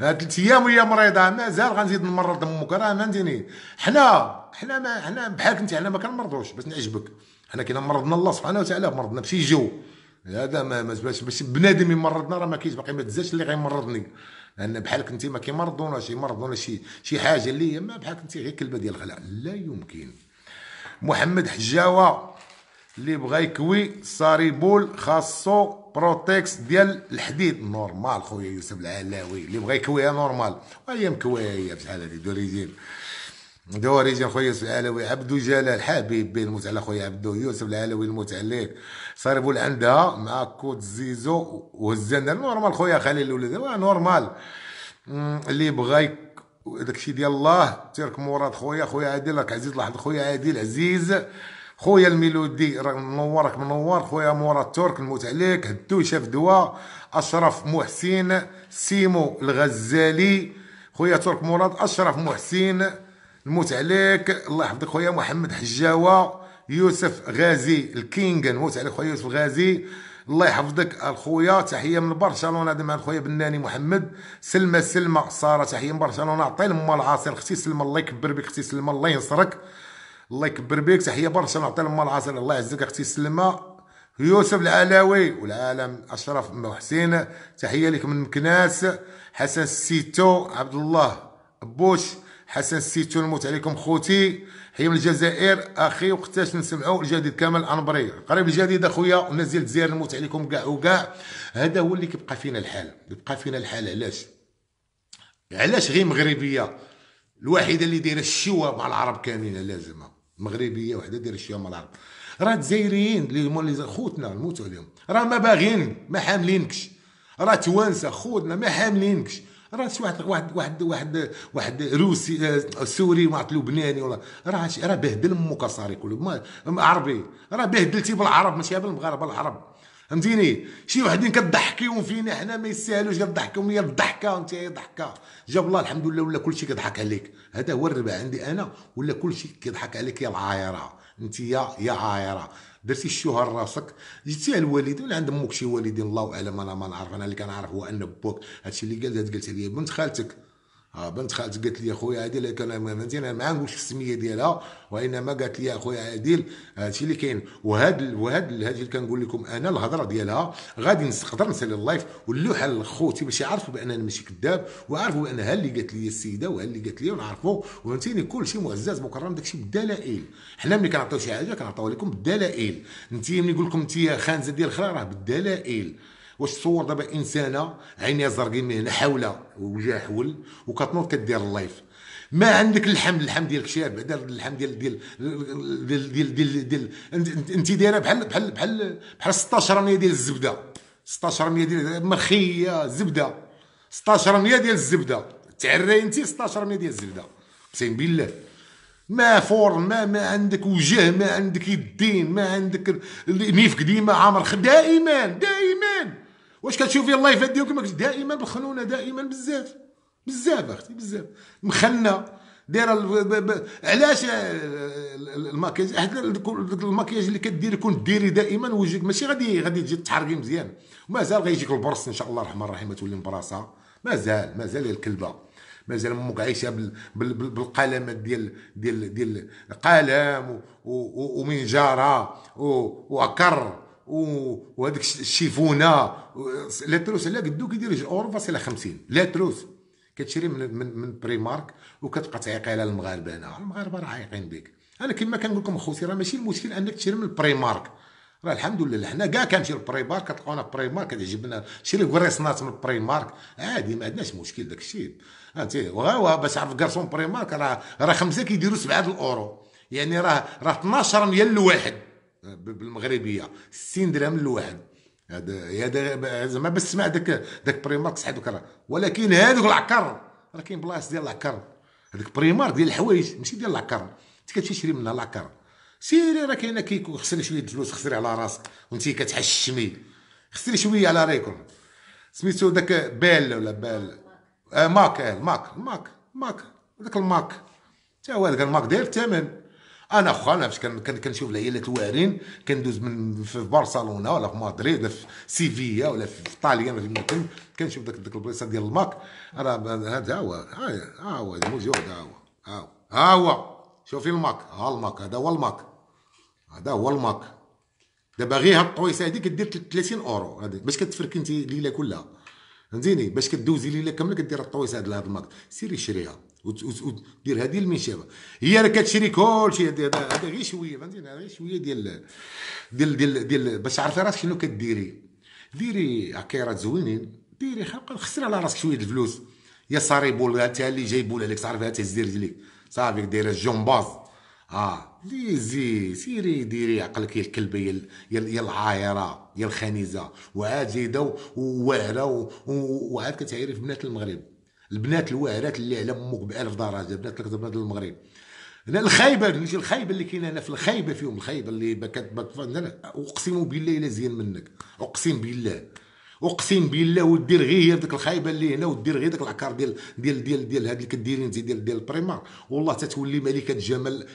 Speaker 1: آه، ثلاث ايام وهي مريضه مازال غنزيد نمرض امك راه فهمتيني حنا حنا ما حنا بحالك انت حنا ما كنمرضوش باش نعجبك حنا كنا مرضنا الله سبحانه وتعالى مرضنا بشي جو هذا ما باش باش بنادم يمرضنا راه ما كاينش باقي ما تزاش اللي غيمرضني لان بحالك انت ما كيمرضوناش يمرضونا شي شي حاجه اللي هي ما بحالك انت غير كلبه ديال الخلع لا يمكن محمد حجاوه اللي بغا يكوي صاريبول خاصو بروتيكس ديال الحديد نورمال خويا يوسف العلاوي اللي بغا يكويها نورمال وهي مكويه هي بشحال هذه دوريزين دوري خويا يوسف العلوي عبدو جلال حبيب بي الموت على خويا عبدو يوسف العلوي الموت عليك صاربو لعندها مع كود زيزو وهزانا نورمال خويا خليل الولد نورمال اللي بغى داكشي ديال الله ترك مراد خويا خويا عادل راك عزيز لحظه خويا عادل عزيز خويا الميلودي راك منورك منور خويا مراد ترك نموت عليك هدو شاف دوا اشرف محسن سيمو الغزالي خويا ترك مراد اشرف محسن نموت عليك الله يحفظك خويا محمد حجاوه يوسف غازي الكينغ نموت عليك خويا يوسف غازي الله يحفظك الخويا تحيه من برشلونه هذا مع الخويا بناني محمد سلمى سلمى ساره تحيه من برشلونه عطي لما العاصر اختي سلمى الله يكبر بك اختي سلمى الله ينصرك الله يكبر بك تحيه برشلونه عطي لما العاصر الله يعزك اختي سلمى يوسف العلاوي والعالم اشرف محسن تحيه لك من مكناس حسن سيتو عبد الله بوش حسن سيتو نموت عليكم خوتي حي من الجزائر اخي وقتاش نسمعوا الجديد كامل انبري قريب الجديد اخويا ونزلت زير الجزائر نموت عليكم كاع وكاع هذا هو اللي كيبقى فينا الحال كيبقى فينا الحال علاش علاش غير مغربيه الوحيده اللي دايره الشوا مع العرب كاملين لازم مغربيه وحده دايره الشوا مع العرب راه الجزائريين اللي هما اللي خوتنا نموتوا عليهم راه ما باغيين ما حاملينكش راه توانسه خوتنا ما حاملينكش راه شي واحد واحد واحد واحد واحد روسي آه، سوري ما لبناني ولا راه راه بهدل امك صاري كله عربي راه بهدلتي بالعرب ماشي بالمغاربه العرب فهمتيني شي وحدين كضحكيهم فينا حنا ما يستاهلوش كضحكيهم هي الضحكه وانت هي ضحكه جاب الله الحمد لله ولا كلشي كيضحك عليك هذا هو الربع عندي انا ولا كلشي كيضحك عليك يا العايره انت يا يا عايره درتي الشوهه لراسك جيتي على الوالد ولا عند امك شي والدين الله اعلم انا ما نعرف انا اللي كنعرف هو ان بوك هادشي اللي قال قالت لي بنت خالتك بنت خالتي قالت لي خويا عادل كان ما ما نقولش السميه ديالها وانما قالت لي خويا عادل هادشي اللي كاين وهاد وهاد هادشي اللي كنقول لكم انا الهضره ديالها غادي نقدر نسالي اللايف ونلوحها لخوتي باش يعرفوا بان انا ماشي كذاب ويعرفوا بان ها اللي قالت لي السيده وها اللي قالت لي ونعرفوا كل شيء معزز مكرم داكشي بالدلائل حنا ملي كنعطيو شي حاجه كنعطيوها لكم بالدلائل انت ملي نقول لكم انت خانزه ديال الخرا راه بالدلائل واش تصور دابا انسانه عينيها زرقين من هنا حوله وجهها حول وكتنوض كدير اللايف ما عندك اللحم اللحم ديالك شارب بعدا اللحم ديال ديال ديال ديال ديال, ديال انت دايره بحال بحال بحال بحال 16 ميه ديال الزبده 16 ميه ديال مرخيه زبده 16 ميه ديال الزبده تعري انت 16 ميه ديال الزبده اقسم بالله ما فور ما ما عندك وجه ما عندك يدين ما عندك نيف قديمه عامر دائما دائما واش كتشوفي اللايف ديالكم دائما بخنونه دائما بزاف بزاف اختي بزاف مخنه دايره علاش آه، الماكياج الماكياج اللي كدير يكون ديري دائما وجهك ماشي غادي غادي تجي تحرقي مزيان ومازال غيجيك البرص ان شاء الله الرحمن الرحيم تولي مبراصه مازال مازال الكلبه مازال امك عايشه بالقلمات ديال ديال ديال قلم ومنجاره وكر وهذيك الشيفونه لا تروس لا قدو كيديروا جوج اورو فاصله 50 لا تروس كتشري من من من بريمارك وكتبقى تعيق على المغاربه هنا المغاربه راه عايقين بك انا كما كنقول لكم خوتي راه ماشي المشكل انك تشري من بريمارك راه الحمد لله حنا كاع كنمشيو لبريمارك كتلقاونا بريمارك كتعجبنا شري كريسنات من بريمارك عادي ما عندناش مشكل داك الشيء انت واه باش تعرف كارسون بريمارك راه راه خمسه كيديروا سبعه الاورو يعني راه راه 12 ميه الواحد بالمغربيه 60 درهم للواحد هذا هذا زعما بس سمع داك داك بريمارك صح دوك ولكن هذوك العكر راه كاين بلاص ديال العكر هذاك بريمارك ديال الحوايج ماشي ديال العكر انت كتمشي تشري منها العكر سيري راه كاينه كيكون خسري شويه الفلوس خسري على راسك وانت كتحشمي خسري شويه على ريكون سميتو داك بال ولا بال آه، ماك آه، ماك ماك ماك داك الماك تا هو داك الماك داير الثمن انا اخويا انا باش كنشوف العيالات الوارين كندوز من في برشلونه ولا في مدريد ولا في سيفيا ولا في ايطاليا ولا في المكان كنشوف داك داك البلايصه ديال الماك راه هذا هو ها هو الموزيو هذا هو ها هو ها هو شوفي الماك ها الماك هذا هو الماك هذا هو الماك دابا غير هاد الطويسه هادي كدير 30 اورو هادي باش كتفرك انت ليله كلها فهمتيني باش كدوزي ليله كامله كدير الطويسه هاد الماك سيري شريها ودير هذه المنشابه هي راه كتشري كل شيء هذا غير شويه فهمتي غير شويه ديال ديال ديال, ديال باش تعرفي راسك شنو كديري ديري عكيرات زوينين ديري خلق خسري على راسك شويه الفلوس يا بول هاتها اللي جايبولها لك صافي هاتها زير رجليك صافي دايره جومباز اه ليزي سيري ديري عقلك يا الكلبه يا يا العايره يا الخنيزه وعاد جيده وواعره وعاد كتعيري في بنات المغرب البنات الواعرات اللي على امك ب 1000 درجه بنات كتبنا المغرب هنا الخايبه ماشي الخايبه اللي كاينه هنا في الخايبه فيهم الخايبه اللي بكت اقسم بالله الا زين منك اقسم بالله اقسم بالله ودير غير هي ديك الخايبه اللي هنا ودير غير داك العكار ديال ديال ديال ديال هاد اللي كديري انت ديال ديال البريمار والله تتولي ملكه جمال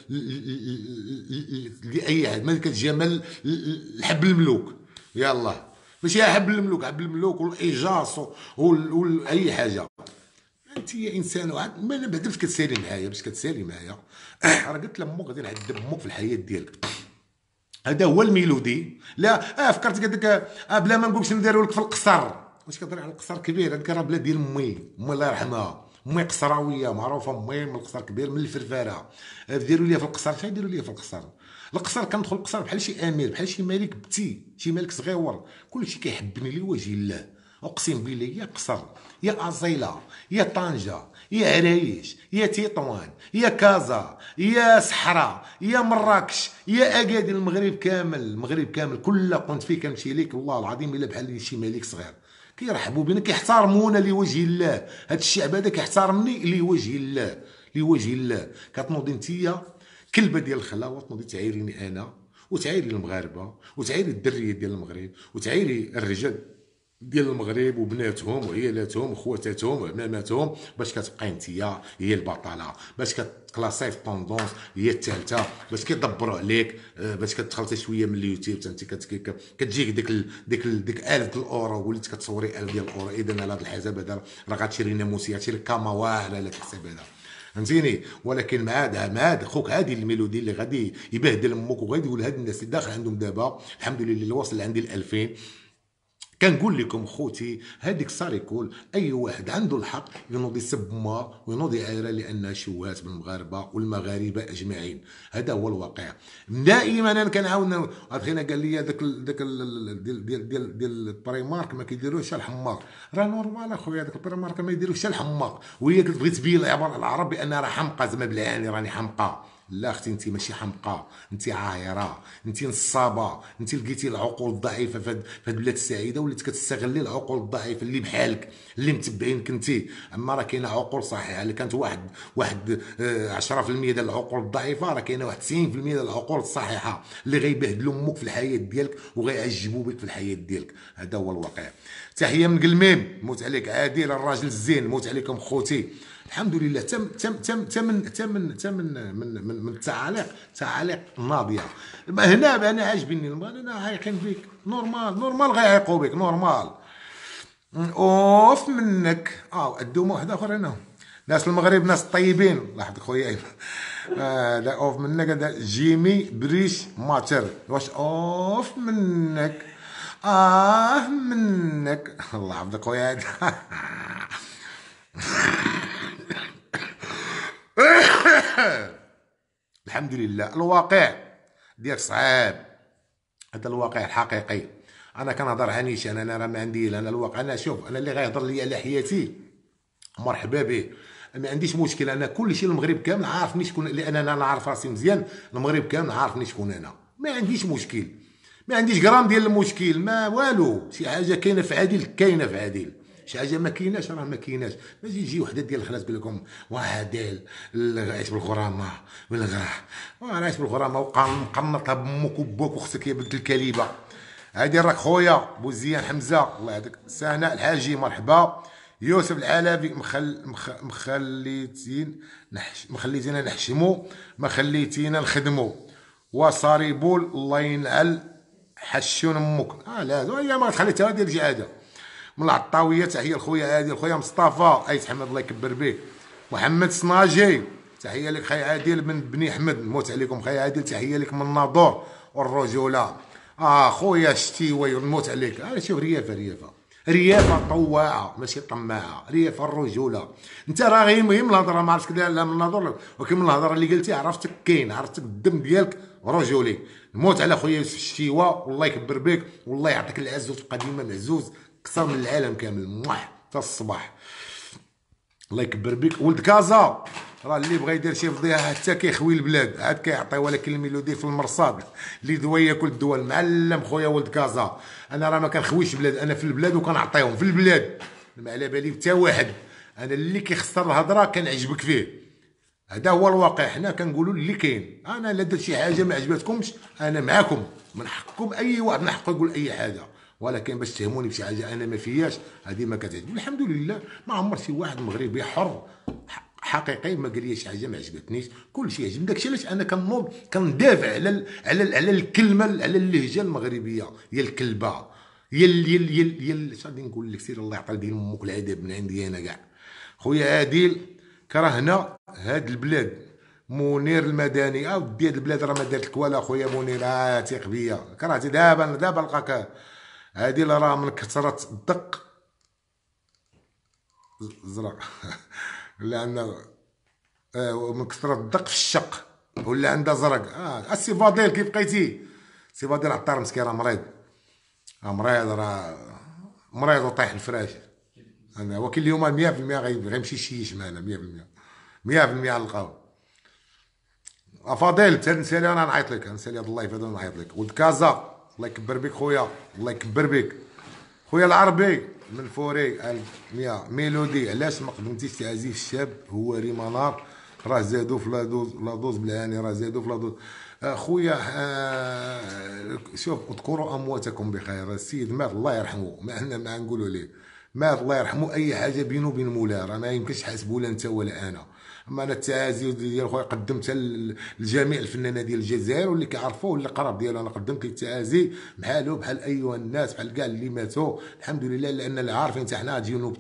Speaker 1: لاي احد ملكه جمال الحب الملوك يلا ماشي حب الملوك حب الملوك والايجاص واي حاجه انت انسان واحد ما بعدا باش كتسالي معايا باش كتسالي معايا راه قلت لها امك غادي نعذب امك في الحياه ديالك هذا هو الميلودي لا اه فكرت قال لك اه بلا ما نقولكش نديرو لك في القصر واش كتهضر على القصر كبير هذيك راه بلا ديال امي امي الله يرحمها امي قصراويه معروفه امي من القصر كبير من الفرفاره آه، ديروا لي في القصر شنو يديروا لي في القصر القصر كندخل القصر بحال شي امير بحال شي ملك بتي شي ملك صغيور كلشي كيحبني لوجه الله اقسم بالله يا قصر يا أصيلة يا طنجة يا عرايش يا تطوان يا كازا يا صحراء يا مراكش يا اكادير المغرب كامل المغرب كامل كل قنت فيه كنمشي ليك والله العظيم الا بحال شي ملك صغير كيرحبوا بنا كيحتارمونا لوجه الله هاد الشعب هذا كيحتارمني لوجه الله لوجه الله كتنوضي انت كلبه ديال الخلاوه تنوضي تعايريني انا وتعايري المغاربه وتعايري الدريه ديال المغرب وتعايري الرجال ديال المغرب وبناتهم وعيالاتهم وخواتاتهم وعماماتهم باش كتبقى انت هي البطله باش كتكلاسي في طوندونس هي الثالثه باش كيدبروا عليك آه، باش كتخلطي شويه من اليوتيوب انت كتجيك ديك ال ديك ال ديك اله الاورو وليت كتصوري 1000 ديال الاورو اذا هذا الحساب هذا راه غاتشري ناموسيه غتشري كاما واهله على الحساب هذا فهمتيني ولكن مع هذا مع هذا خوك هذه الميلودي اللي غادي يبهدل امك وغادي يقول هاد الناس اللي داخل عندهم دابا الحمد لله اللي وصل عندي ل 2000 كنقول لكم خوتي هذيك ساريكول اي واحد عنده الحق ينوض يسب ما وينوض يعاير لانها شوهات بالمغاربه والمغاربه اجمعين هذا هو الواقع دائما انا كنعاون اخينا قال لي داك داك ديال ديال ديال البريمارك ما كيديروش الحمار راه نورمال اخويا داك البريمارك ما يديروش الحمار وهي كتبغي تبين العباره العرب بان راه حمقى زعما بالعاني راني حمقى لا اختي انت ماشي حمقى انت عايره انت نصابه انت لقيتي العقول الضعيفه في هاد البلاد السعيده وليت كتستغلي العقول الضعيفه اللي بحالك اللي متبعينك انت اما راه كاينه عقول صحيحه اللي يعني كانت واحد واحد 10% آه، ديال العقول الضعيفه راه كاينه واحد 90% ديال العقول الصحيحه اللي غيبهدلوا امك في الحياه ديالك وغيعجبوا بك في الحياه ديالك هذا هو الواقع تحيه من قلميم موت عليك عادل الراجل الزين موت عليكم خوتي الحمد لله تم تم تم تم تم تم من من من, من التعاليق تعاليق ناضيه هنا انا عاجبني انا نعم، عايقين فيك نورمال نورمال غيعيقوا بك نورمال اوف منك اه الدومه واحده اخرى هنا ناس المغرب ناس طيبين لاحظ خويا آه لا اوف منك هذا جيمي بريش ماتر واش اوف منك اه منك الله يحفظك خويا هذا الحمد لله الواقع ديال صعاب هذا الواقع الحقيقي انا كنهضر هانيش انا انا راه ما عندي انا الواقع انا شوف انا اللي غيهضر لي على حياتي مرحبا به ما عنديش مشكل انا كل شيء المغرب كامل عارفني شكون لان انا نعرف راسي مزيان المغرب كامل عارفني شكون انا ما عنديش مشكل ما عنديش غرام ديال المشكل ما والو شي حاجه كاينه في عادل كاينه في عادل شي حاجه ما كايناش راه ما كايناش ما يجي وحده ديال الخلاص قال لكم واه ديال عايش بالغرامه بالغاح راه عايش آه، بالغرامه وقنطها بامك وبوك وخصك يا بنت الكليبه هادي راك خويا بوزيان حمزه الله يهديك سناء الحاجي مرحبا يوسف العلبي مخل مخ مخليتين نحش مخليتينا نحشمو ما خليتينا نخدمو وصاريبول الله ينعل حشون امك اه لا هي ما تخليتها ديال الجعاده من العطاويه تحيه لخويا عادل خويا مصطفى ايت حمد الله يكبر به محمد سناجي تحيه لك خي عادل من بني حمد نموت عليكم خي عادل تحيه لك من الناظور والرجوله اه خويا وي نموت عليك آه شوف ريافه ريافه ريافه طواعه ماشي طماعه ريافه الرجوله انت راه غير مهم الهضره ما عرفتش لا من الناظور ولكن من الهضره اللي قلتي عرفتك كاين عرفتك الدم ديالك رجولي نموت على خويا يوسف الشتيوه والله يكبر بك والله يعطيك العز وتبقى ديما معزوز اكثر من العالم كامل موح حتى الصباح الله يكبر بك ولد كازا راه اللي بغى يدير شي فضيحه حتى كيخوي البلاد عاد كيعطي ولكن الميلودي في المرصاد اللي دوا ياكل الدول معلم خويا ولد كازا انا راه ما كنخويش بلاد انا في البلاد وكنعطيهم في البلاد ما على بالي حتى واحد انا اللي كيخسر الهضره كنعجبك فيه هذا هو الواقع حنا كنقولوا اللي كاين انا لا درت شي حاجه ما عجبتكمش انا معاكم من حقكم اي واحد من حقه يقول اي حاجه ولكن باش تهموني بشي حاجه انا ما فياش هذه ما كتعجبني الحمد لله ما عمر شي واحد مغربي حر حقيقي ما قال لي شي حاجه ما عجبتنيش كلشي عجبني داكشي علاش انا كنوض كندافع على على على الكلمه على اللهجه المغربيه يا الكلبه يا يا يا يا غادي نقول لك سير الله يعطي دين امك العذاب من عندي انا كاع خويا عادل كرهنا هاد البلاد منير المدني او هاد البلاد راه ما دارت والو خويا منير اه تيق بيا كرهتي دابا دابا نلقاك هادي لا راه من كثرة الدق زرع ولا عندنا آه، من كثرة الدق في الشق ولا عندها زرق اه السي آه، فاضل كيف بقيتي سي فاضل عطار مسكين راه مريض راه مريض راه مريض وطيح الفراش انا ولكن اليوم 100% غيبغي يمشي شيش معنا 100% 100% على افاضل تنسى تنسالي انا نعيط لك نسالي هاد اللايف هذا نعيط لك ولد كازا الله يكبر بك خويا الله يكبر بك خويا العربي من فوري 100 ميلودي علاش ما قدمتيش تعزيز الشاب هو ريمانار راه زادو في لادوز لادوز بالهاني راه زادو في لادوز آه، خويا آه، شوف اذكروا امواتكم بخير السيد مات الله يرحمه ما عندنا ما نقولوا ليه مات الله يرحمه اي حاجه بينه وبين مولاه راه ما يمكنش تحاسبه لا انت ولا انا اما انا التعازي ديال خويا قدمت لجميع الفنانين ديال الجزائر واللي كيعرفوه واللي قراب ديالو انا قدمت التعازي بحالو بحال ايها الناس بحال كاع اللي ماتوا الحمد لله لان اللي عارفين حتى حنا غادي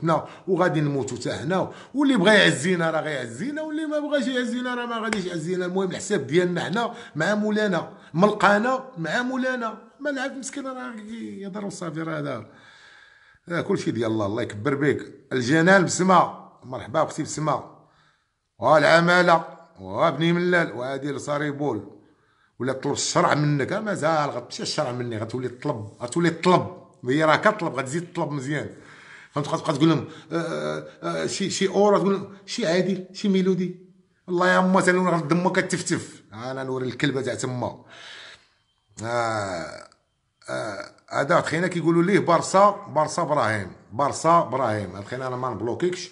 Speaker 1: وغادي نموتوا حتى حنا واللي بغى يعزينا راه غيعزينا واللي ما بغاش يعزينا راه ما غاديش يعزينا المهم الحساب ديالنا حنا مع مولانا ملقانا مع مولانا ما العبد مسكين راه يهضر وصافي راه هذا آه، كلشي ديال الله الله يكبر بك الجنان بسمه مرحبا اختي بسمه والعماله وابني ملال وهذه صريبول ولا طلب الشرع منك مازال غتمشي الشرع مني غتولي تطلب غتولي تطلب هي راه كطلب غتزيد تطلب مزيان فهمت تبقى أه، أه، أه، تقول لهم شي شي اورا تقول لهم شي عادل شي ميلودي والله يا اما تنور دمك كتفتف انا نوري الكلبه تاع تما هذا خينا كيقولوا ليه بارسا بارسا ابراهيم بارسا ابراهيم هاد خينا انا ما نبلوكيكش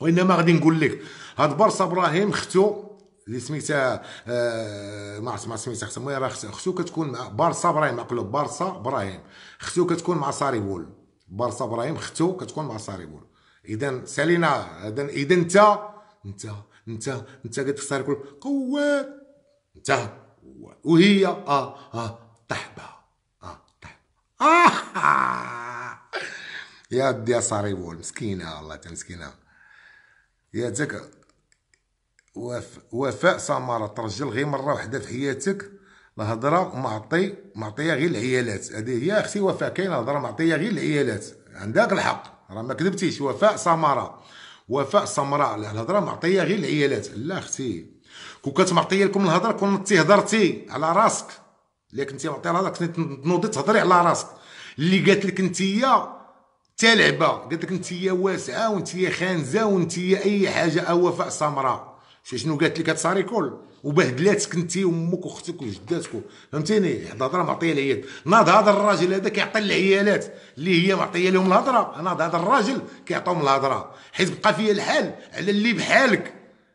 Speaker 1: وانما غادي نقول لك هاد برص ابراهيم ختو اللي سميتها آه، ما عرفت ما سميتها حتى المهم راه ختو كتكون مع بارسا ابراهيم عقلو بارسا ابراهيم ختو كتكون مع ساريبول بارسا ابراهيم ختو كتكون مع ساريبول اذا سالينا اذا اذا انت انت انت انت كتختار كل قوات انت وهي اه اه تحبها اه تحبها آه, يا دي يا صاريبول مسكينه الله تمسكينه يا ذكر وفاء سمارة ترجل غير مرة واحدة في حياتك الهضرة معطي معطية غير العيالات هذه هي أختي وفاء كاين الهضرة معطية غير العيالات عندك الحق راه ما كذبتيش وفاء سمارة وفاء سمراء الهضرة معطية غير العيالات لا أختي كون كانت معطية لكم الهضرة كنتي هضرتي على راسك اللي كنتي معطية الهضرة كنت تنوضي تهضري على راسك اللي قالت لك انتيا تلعبه قالت لك انت واسعه وانت خانزه وانت اي حاجه او وفاء سمراء شنو قالت لك هاد كول وبهدلاتك انت وامك واختك وجداتك فهمتيني واحد الهضره معطيه العيال ناض هذا الراجل هذا كيعطي العيالات اللي هي معطيه لهم الهضره ناض هذا الراجل كيعطيهم الهضره حيت بقى فيا الحال على اللي بحالك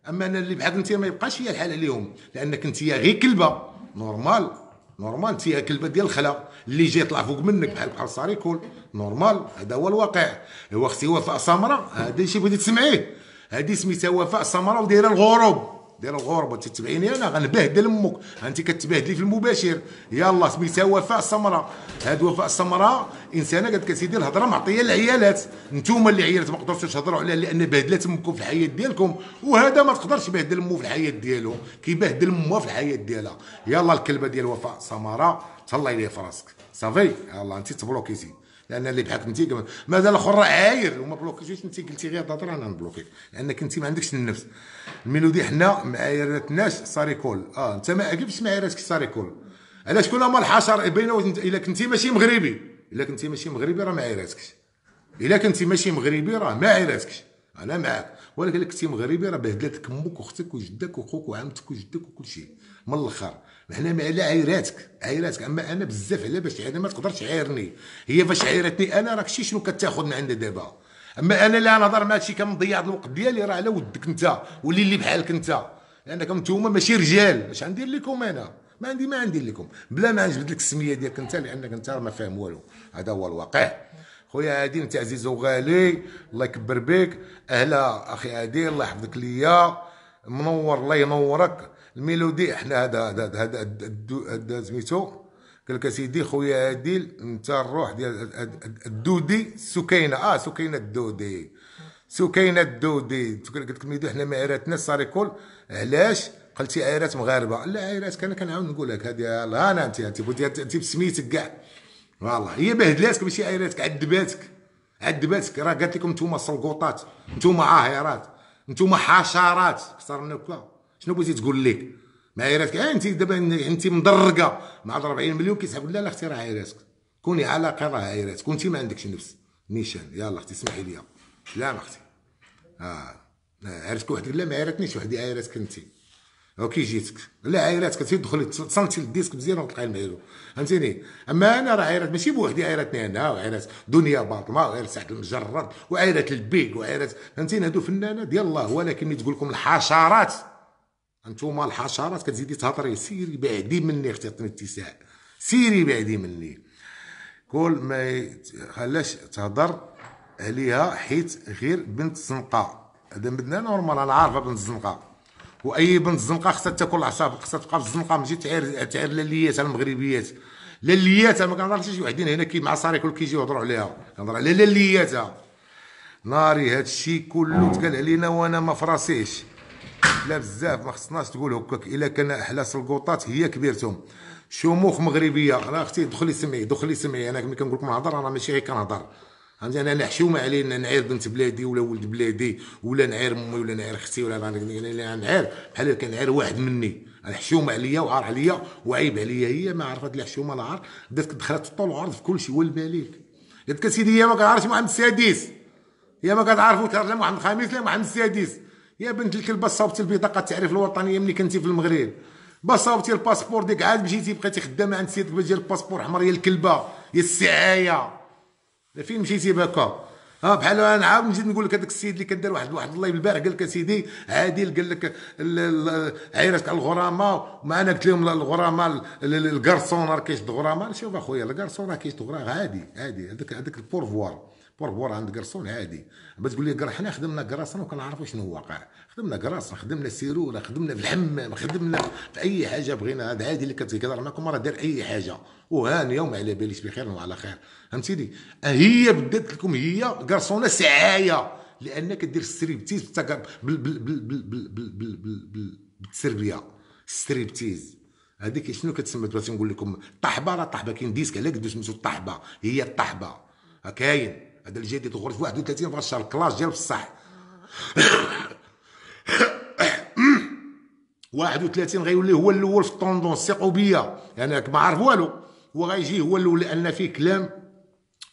Speaker 1: اما انا اللي بحالك انت ما يبقاش فيا الحال عليهم لانك انت غير كلبه نورمال نورمال انت كلبه ديال الخلا اللي جاي يطلع فوق منك بحال بحال كول نورمال هذا هو الواقع هو اختي هو سمراء هذا الشيء بغيتي تسمعيه هادي سميتها وفاء سمراء ودايره الغروب دايره الغروب تتبعيني انا غنبهدل امك انت كتبهدلي في المباشر يلا سميتها وفاء سمراء هاد وفاء سمراء انسانه قالت كسيدي الهضره معطيه للعيالات نتوما اللي عيالات ما قدرتوش تهضروا عليها لان بهدلات امكم في الحياه ديالكم وهذا ما تقدرش يبهدل امه في الحياه ديالو كيبهدل امه في الحياه ديالها يلا الكلبه ديال وفاء سمراء تهلا ليا راسك صافي يلا انت تبروكيتي لان اللي بحالك انت ماذا الاخر راه عاير وما بلوكيتوش انت قلتي غير تهضر انا نبلوكيك لانك انت ما عندكش النفس الميلودي حنا ما عايرتناش ساريكول اه انت ما عجبش ما عايرتك ساريكول علاش كل ما الحشر بين الا كنتي ماشي مغربي الا كنتي ماشي مغربي راه ما عايرتكش الا كنتي ماشي مغربي راه ما عايرتكش انا معاك ولكن الا كنتي مغربي راه بهدلتك امك واختك وجدك وخوك وعمتك وجدك وكل شيء من الاخر هنا على عيراتك عيراتك اما انا بزاف على باش انا ما تقدرش تعايرني هي فاش عيرتني انا راك شي شنو كتاخذ من عندها دابا اما انا لا نهضر مع شي كنضيع الوقت ديالي راه على ودك انت ولي اللي بحالك انت لانك نتوما ماشي رجال اش غندير لكم انا ما عندي ما عندي لكم بلا ما نجبد لك السميه ديالك انت لانك انت ما فاهم والو هذا هو الواقع خويا عادي انت عزيز وغالي الله يكبر بك اهلا اخي عادي الله يحفظك ليا منور الله ينورك الميلودي احنا هذا هذا هذا سميتو قال لك اسيدي خويا عادل انت الروح ديال الدودي سكينه اه سكينه الدودي سكينه الدودي قلت لك الميلودي احنا ما صار الساريكول علاش قلتي عيرات مغاربه لا عيرات انا كنعاود نقول لك هذه انا انت انت انت بسميتك كاع والله هي بهدلاتك ماشي عيراتك عذباتك عذباتك راه قالت لكم انتوما سلقوطات انتوما عاهرات انتوما حشرات اكثر منك شنو بغيتي تقول مع معاييراتك اه انت دابا انت مضرقه مع 40 مليون كيسحبوا لا لا اختي راه عايراتك كوني على قرا عايراتك كنتي ما عندكش نفس نيشان يلا اختي اسمحي لي لا اختي اه, آه، عرفتك واحد لا ما عيرتنيش وحدي عيرتك انت وكي جيتك لا عيراتك تدخلي تصنتي الديسك مزيان وتلقاي المعلوم فهمتيني اما انا راه عيرات ماشي بوحدي عيرتني انا وعيرات دنيا باطمه وعيرات سعد المجرد وعيرات البيك وعيرات فهمتيني هادو فنانه ديال الله ولكن ملي تقول لكم الحشرات انتوما الحشرات كتزيدي تهضري سيري بعدي مني اختي عطيني اتساع سيري بعدي مني كل ما خلاش تهضر عليها حيت غير بنت الزنقه هذا بدنا نورمال انا عارفه بنت الزنقه واي بنت الزنقه خصها تاكل العصاب خصها تبقى في الزنقه ماشي تعير تعير لليات المغربيات لليات ما كنهضرش شي وحدين هنا كي مع صاري كل كيجيو يهضروا عليها كنهضر على لليات ناري هادشي كله تقال علينا وانا ما فراسيش لا بزاف ما خصناش تقول هكاك الا كان احلى سلقوطات هي كبيرتهم شموخ مغربيه راه اختي دخلي سمعي دخلي سمعي انا ملي كنقول لكم نهضر انا ماشي غير كنهضر فهمتي انا حشومه علينا نعير بنت بلادي ولا ولد بلادي ولا نعير امي ولا نعير اختي ولا نعير بحال كنعير واحد مني الحشومه عليا وعار عليا وعيب عليا هي ما عرفت الحشومه العار بدات دخلت الطول وعرض في كل شيء والملك قالت لك سيدي هي ما كنعرفش محمد السادس هي ما كتعرفو لا محمد الخامس لا محمد السادس يا بنت الكلبه صاوبتي البطاقه التعريف الوطنيه ملي كنتي في المغرب بصاوبتي الباسبور ديك عاد مشيتي بقيتي خدامه عند سيدك باش ديال الباسبور احمر يا الكلبه يا السعايه فين مشيتي بهكا ها بحال انا عاود نزيد نقول لك هذاك السيد اللي كدار واحد واحد الله يبارك قال لك اسيدي عادل قال لك عيرتك على الغرامه ما انا قلت لهم الغرامه الكارسون راه كيشد غرامه شوف اخويا الكارسون راه كيشد غرامه عادي عادي هذاك هذاك البورفوار بوربور عند قرصون عادي ما تقول لي حنا خدمنا قراصنه وكنعرفوا شنو واقع خدمنا قراصنه خدمنا سيروره خدمنا في الحمام خدمنا في اي حاجه بغينا هذا عادي اللي كتهضر معكم راه دار اي حاجه وهانيه وما على باليش بخير وعلى خير فهمتيني هي بدات لكم هي قرصونه سعايه لان كدير السريبتيز بالتسربيه السريبتيز هذيك شنو كتسمى بغيت نقول لكم الطحبه راه الطحبه كاين ديسك على دوز سميتو الطحبه هي الطحبه كاين هذا الجديد خرج في 31 في الشهر الكلاس ديال بصح 31 غيولي هو الاول في الطوندون ثقوا بيا يعني ما عارف والو غيجي هو الاول لان فيه كلام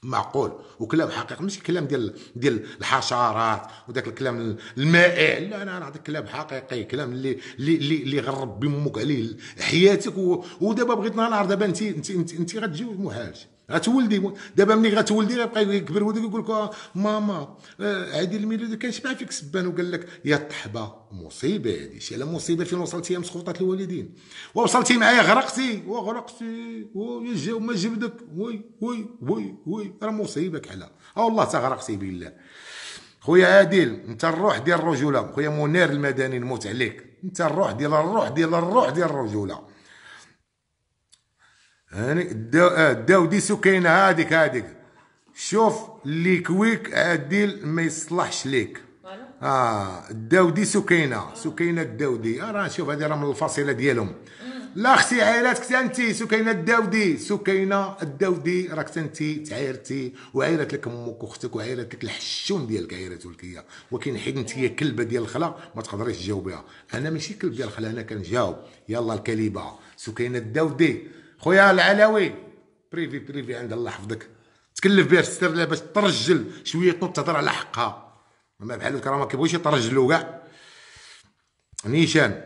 Speaker 1: معقول وكلام حقيقي ماشي كلام ديال ديال الحشرات وداك الكلام المائع لا انا نعطيك كلام حقيقي كلام اللي اللي اللي, اللي غرب بمك عليه حياتك ودابا بغيت نهار دابا انت انت انت, انت غتجي محالش غتولدي دابا ملي غتولدي غيبقى يكبر ولدك يقول لك ماما آه، الميلود كان سمع فيك سبان وقال لك يا الطحبه مصيبه هادي شي على مصيبه فين وصلتي يا سخوطات الوالدين ووصلتي معايا غرقتي وغرقتي وما جبدك وي وي وي وي راه مصيبه آه، كحله او والله تا غرقتي بالله خويا عادل انت الروح ديال الرجوله خويا منير المدني نموت عليك انت الروح ديال الروح ديال الروح ديال الرجوله هاني الداوديسو آه، كاين هاديك هاديك شوف اللي كويك عادل ما يصلحش ليك اه الداودي سكينه سكينه الداودي آه، راه شوف هذه راه من الفصيله ديالهم لا اختي عائلاتك انت سكينه الداودي سكينه الداودي راك انت تعايرتي وعايرت لك امك واختك وعايرت لك الحشون ديالك عايرته لك هي ولكن حيت انت هي كلبه ديال الخلا ما تقدريش تجاوبيها انا ماشي كلب ديال الخلا انا كنجاوب يلا الكليبه سكينه الداودي خويا العلوي بريفي بريفي عند الله يحفظك تكلف بها السر باش ترجل شويه تنوض تهضر على حقها ما بحال هكا راه ما كيبغيش يترجلوا كاع نيشان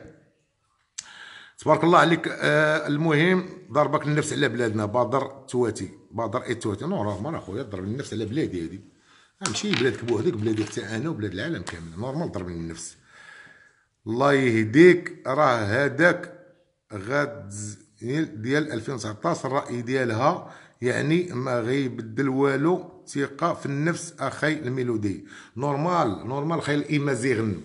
Speaker 1: تبارك الله عليك آه المهم ضربك النفس على بلادنا بدر تواتي بدر اي تواتي نورمال اخويا ضرب النفس على بلادي هادي آه، ماشي بلادك بوحدك بلادي حتى انا وبلاد العالم كامل نورمال ضرب النفس الله يهديك راه هذاك غاد ديال 2019 الراي ديالها يعني ما غيبدل والو ثقه في النفس اخي الميلودي نورمال نورمال خي الايمازيغن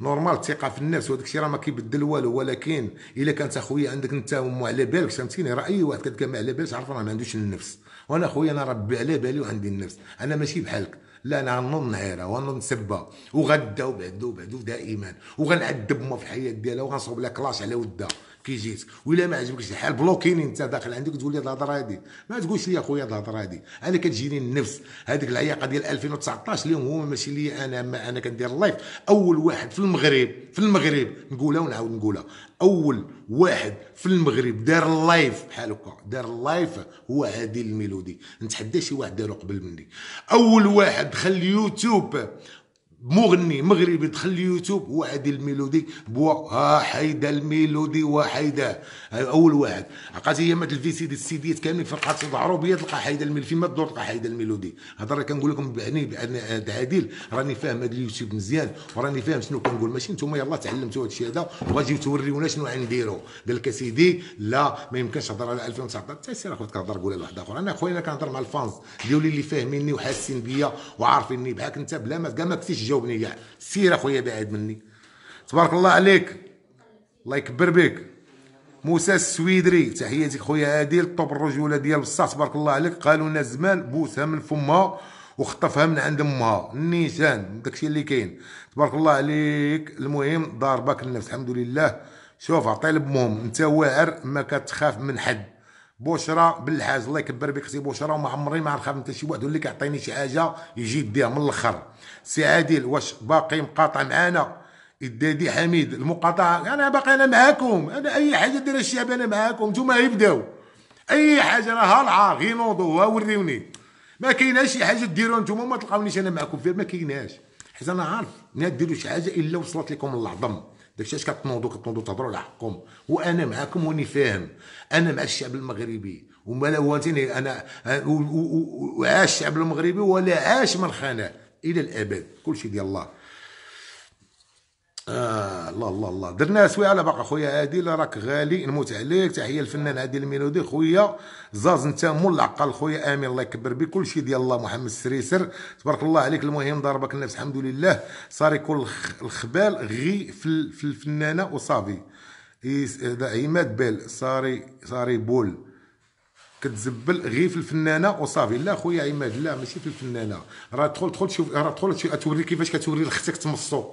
Speaker 1: نورمال الثقه في النفس وهذاك الشيء راه ما كيبدل والو ولكن الا كانت اخويا عندك انت وما على بالك فهمتيني راه اي واحد كتلقى ما على بالش عرف راه ما عندوش النفس وانا اخويا انا ربي على بالي وعندي النفس انا ماشي بحالك لا انا غنوض نعيرها وغنوض نسبها وغدا وبعدو وبعدو دائما وغنعذب ما في الحياه ديالها وغنصوب لها كلاش على ودها كي جيت ولا ما عجبكش الحال بلوكيني انت داخل عندك تقول لي هاد الهضره هادي ما تقولش لي اخويا هاد الهضره هادي انا كتجيني النفس هذيك العياقه ديال 2019 اليوم هو ماشي لي انا ما انا كندير اللايف اول واحد في المغرب في المغرب نقولها ونعاود نقولها اول واحد في المغرب دار اللايف بحال هكا دار اللايف هو هادي الميلودي نتحدى شي واحد دارو قبل مني اول واحد دخل اليوتيوب مغني مغربي دخل اليوتيوب وعدي الميلودي بوا ها حيدا الميلودي وحيدا اول واحد عقات هي مات الفي سي دي السيديات كاملين في القاعات العربيه تلقى حيدا الميلودي فيما تدور تلقى حيدا الميلودي هذا راه كنقول لكم بعني بعد عادل راني فاهم هذا اليوتيوب مزيان وراني فاهم شنو كنقول ماشي نتوما يلاه تعلمتوا هذا الشيء هذا وغادي توريونا شنو غنديروا قال لك اسيدي لا ما يمكنش تهضر على 2019 حتى سير اخويا كنهضر قول لواحد اخر انا خويا انا كنهضر مع الفانز اللي فاهميني وحاسين بيا وعارفيني بحال انت بلا ما كاع ما كنتيش جاوبني كاع سير اخويا بعيد مني تبارك الله عليك الله يكبر بك موسى السويدري تحياتي خويا هادي للطوب الرجوله ديال بصح تبارك الله عليك قالوا لنا زمان بوسها من فمها وخطفها من عند امها النيشان داكشي اللي كاين تبارك الله عليك المهم ضاربك النفس الحمد لله شوف عطي لبمهم انت واعر ما كتخاف من حد بشرى بالحاج الله يكبر بك سي بشرى وما عمري ما نخاف انت شي واحد اللي كيعطيني شي حاجه يجي يديها من الاخر سي عادل واش باقي مقاطع معانا الدادي حميد المقاطعه انا باقي انا معاكم انا اي حاجه دير الشعب انا معاكم نتوما يبداو اي حاجه راه هالعا غير نوضوا وريوني ما كايناش شي حاجه ديروا نتوما ما تلقاونيش انا معاكم فيها ما كايناش حيت انا عارف ما ديروا شي حاجه الا وصلت لكم العظم داكشي علاش كتنوضوا كتنوضوا تهضروا على حقكم وانا معاكم واني فاهم انا مع الشعب المغربي وما لا هو انا وعاش الشعب المغربي ولا عاش من خانه الى الابد كلشي ديال الله آه الله الله الله درنا سوي على باقي خويا عادل راك غالي نموت عليك تحيه الفنان عادل الميلودي خويا زاز انت مول العقل خويا امين الله يكبر بك كل شيء ديال الله محمد السريسر تبارك الله عليك المهم ضربك النفس الحمد لله صار كل الخبال غي في, في الفنانه وصافي عماد بال صاري صاري بول كتزبل غير في الفنانه وصافي لا خويا عماد لا ماشي في الفنانه راه دخل دخل شوف راه دخل توري كيفاش كتوري لختك تمصو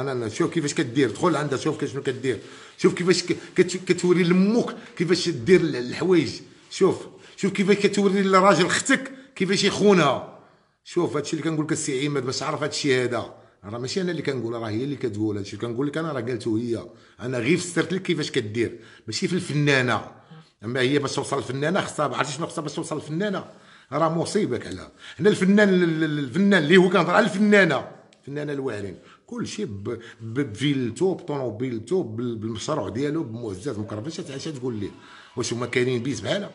Speaker 1: انا شوف كيفاش كدير دخل عندها شوف شنو كدير شوف كيفاش كتوري لمك كيفاش دير الحوايج شوف شوف كيفاش كتوري لراجل اختك كيفاش يخونها شوف هادشي اللي كنقول لك السي عماد باش تعرف هادشي هذا راه ماشي انا اللي كنقول راه هي اللي كتقول هادشي كنقول لك انا راه قالته هي انا غير فسرت لك كيفاش كدير ماشي في الفنانه اما هي باش توصل الفنانه خصها عرفتي شنو خصها باش توصل الفنانه راه مصيبه كلا هنا الفنان الفنان اللي هو كنهضر على الفنانه الفنانه الواعرين كل شيء بفيلته بطونوبيلتو بالمشروع ديالو بمعزات مكرفش تعيش تقول ليه واش هما كاينين بيت بحالها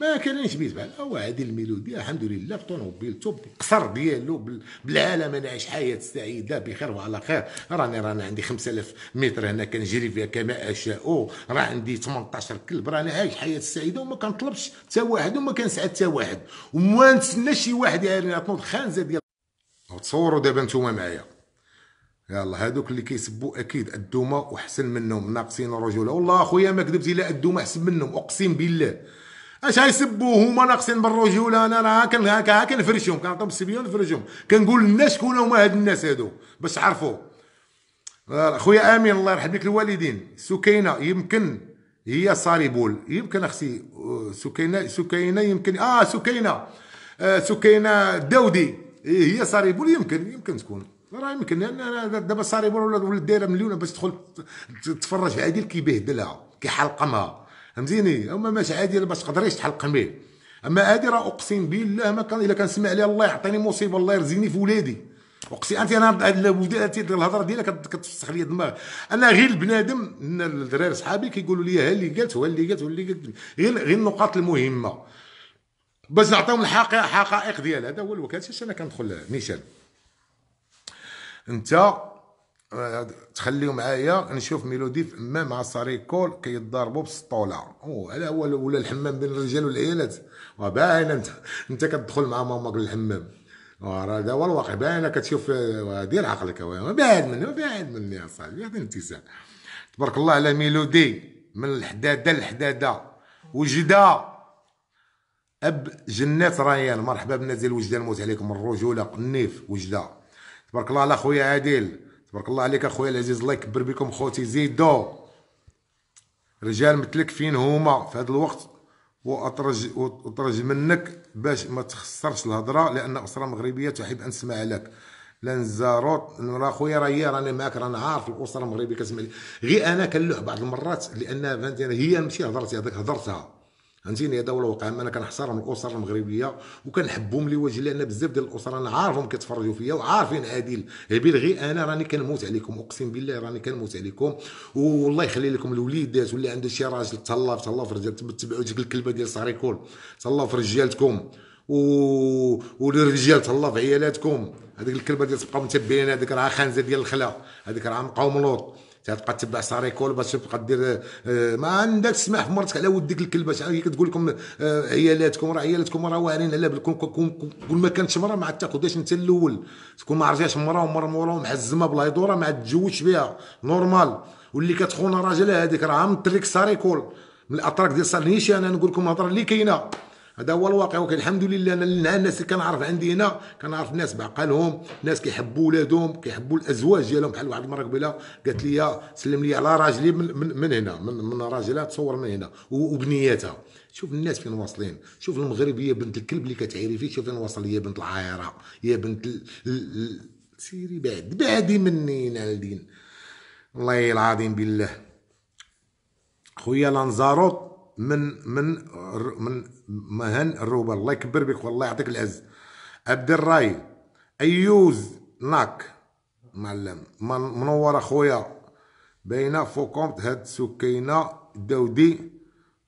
Speaker 1: ما كاينينش بيت بحالها هو هذه الميلوديا الحمد لله بطونوبيلتو بالقصر ديالو بالعالم انا عايش حياه سعيده بخير وعلى خير راني رانا عندي 5000 متر هنا كنجري فيها كما اشاء راه عندي 18 كلب راني عايش حياه سعيده وما كنطلبش حتى واحد وما كنسعى حتى واحد وما نتسناش شي واحد يعطيني الخانزه ديال تصوروا دابا نتوما معايا يلا هادوك اللي كيسبوا اكيد الدوما وحسن منهم ناقصين رجوله والله اخويا ما كذبتي الا الدوما احسن منهم اقسم بالله اش غيسبوا هما ناقصين بالرجوله انا راه كن هاكا كنفرشهم كنعطيهم السبيون نفرشهم كنقول للناس شكون هما هاد الناس هادو باش عرفوا خويا امين الله يرحم بك الوالدين سكينه يمكن هي صاريبول يمكن اختي آه، سكينه سكينه يمكن اه سكينه آه سكينه داودي إيه، هي صاريبول يمكن يمكن تكون راه يمكن دابا صار ولد ولد دايره مليونه باش تدخل تتفرج في عادل كيبهدلها كيحلقمها فهمتيني اما ماشي عادل باش تقدريش تحلقم اما هذه راه اقسم بالله ما كان الا سمع لي الله يعطيني مصيبه الله يرزقني في ولادي اقسم انت انا ولاداتي الهضره ديالك كتفسخ لي الدماغ انا غير البنادم الدراري صحابي كيقولوا لي ها اللي قالت هو اللي قالت هو اللي قالت غير غير النقاط المهمه باش نعطيهم الحقائق ديالها هذا هو الوكاله انا كندخل نيشان انت آه، تخليو معايا نشوف ميلودي في حمام مع ساريكول كيتضاربوا بالسطوله هذا هو ولا الحمام بين الرجال والعيالات وباين آه، انت انت كتدخل مع ماماك للحمام آه، هذا هو الواقع باين كتشوف دير عقلك بعد مني بعد مني يا صاحبي هذا الاتساع تبارك الله على ميلودي من الحداده للحداده وجده اب جنات ريان مرحبا بنا ديال وجده نموت عليكم الرجوله النيف وجده تبارك الله على خويا عادل تبارك الله عليك اخويا العزيز الله يكبر بكم خوتي زيدو رجال مثلك فين هما في هذا الوقت واترج واترج منك باش ما تخسرش الهضره لان الاسره المغربيه تحب ان تسمع لك لانزاروت راه خويا راه هي راني معاك راني عارف الاسره المغربيه كتسمع لي غير انا كنلوح بعض المرات لان فهمتي هي ماشي هضرتي هذاك هضرتها فهمتيني هذا دوله الواقع انا من الاسر المغربيه وكنحبهم لوجه الله انا بزاف ديال الاسر انا عارفهم كيتفرجوا فيا وعارفين عادل هبيل غير انا راني كنموت عليكم اقسم بالله راني كنموت عليكم والله يخلي لكم الوليدات واللي عنده شي راجل تهلا تهلا في رجال تبعوا ديك الكلمه ديال ساريكول تهلا في رجالتكم و والرجال تهلا في عيالاتكم هذيك الكلمه ديال تبقاو متبعين هذيك راه خانزه ديال الخلا هذيك راه مقاوم لوط تبقى تبع ساريكول باش تبقى دير آه، ما عندك سمح في مرتك على ودك الكلبه شحال هي كتقول لكم آه، عيالاتكم راه عيالاتكم راه واعرين على بالكم كل ما كانت مرا ما عاد تاخذهاش انت الاول تكون ما عرفتيهاش مرا ومرا مورا محزمه بلا يدوره ما تجوجش بها نورمال واللي كتخون راجلها هذيك راه من طريق ساريكول من الاطراك ديال سارنيشي انا نقول لكم الهضره اللي كاينه هذا هو الواقع ولكن الحمد لله انا الناس اللي كنعرف عندي هنا كنعرف ناس بعقلهم ناس كيحبوا ولادهم كيحبوا الازواج ديالهم بحال واحد المره قبيله قالت لي سلم لي على راجلي من, من, من هنا من, من راجلها تصور من هنا وبنياتها شوف الناس فين واصلين شوف المغرب هي بنت الكلب اللي كتعيري فيه شوف فين واصل هي بنت العايره هي بنت ال... ال... سيري بعد بعدي مني نالدين والله العظيم بالله خويا لانزاروت من من من مهن الروبا الله يكبر بك والله يعطيك العز عبد الراي ايوز ناك معلم منور اخويا باينه فوكونت هاد سكينه داودي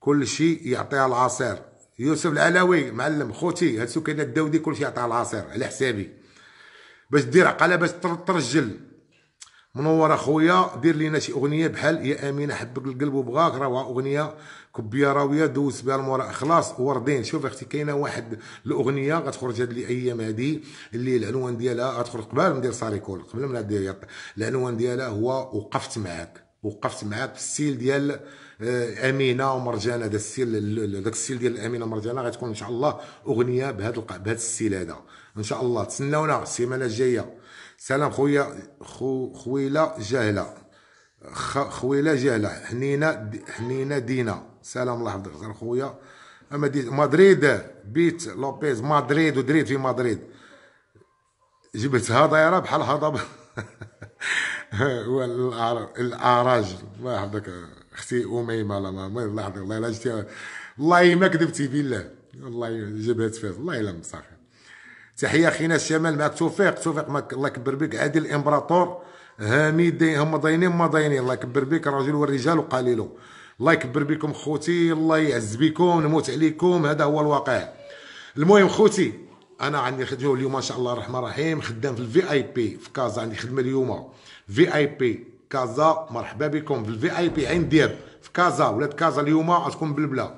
Speaker 1: كل شيء يعطيها العصير يوسف العلوي معلم خوتي هاد سكينه الداودي كل شيء يعطيها العصير على حسابي باش دير عقله باش ترجل منور اخويا دير لينا شي اغنيه بحال يا امينه حبك القلب وبغاك راه اغنيه كبيه راويه دوز بها المورا خلاص وردين شوف اختي كاينه واحد الاغنيه غتخرج هاد الايام هادي اللي العنوان ديالها غتخرج قبل ما ندير ساريكول قبل ما ندير العنوان ديالها هو وقفت معاك وقفت معاك في السيل ديال آه، امينه ومرجانه هذا السيل داك السيل ديال امينه مرجانه غتكون ان شاء الله اغنيه بهذا بهذا السيل هذا ان شاء الله تسناونا السيمانه الجايه سلام خويا خو خويله جاهله خويله جاله حنينه حنينه دينا سلام الله يحفظك غير خويا اما دي مدريد بيت لوبيز مدريد ودريد في مدريد جبتها دايره بحال هضبة الاعراج الله يحفظك اختي اميمه الله يحفظك الله لا جتي والله ما كذبتي بالله والله جبهه فاس والله الا صافي تحيه خينا الشمال معك توفيق توفيق الله يكبر بك عادل الامبراطور هامي هما ضاينين ما ضاينين الله يكبر بك الرجل والرجال وقليلو الله يكبر بكم خوتي الله يعز بكم نموت عليكم هذا هو الواقع المهم خوتي انا عندي خدمه اليوم ان شاء الله الرحمن الرحيم خدام في الفي اي بي في كازا عندي خدمه اليوم في اي بي كازا مرحبا بكم في الفي اي بي عين دير في كازا ولاد كازا اليوم غتكون بلبله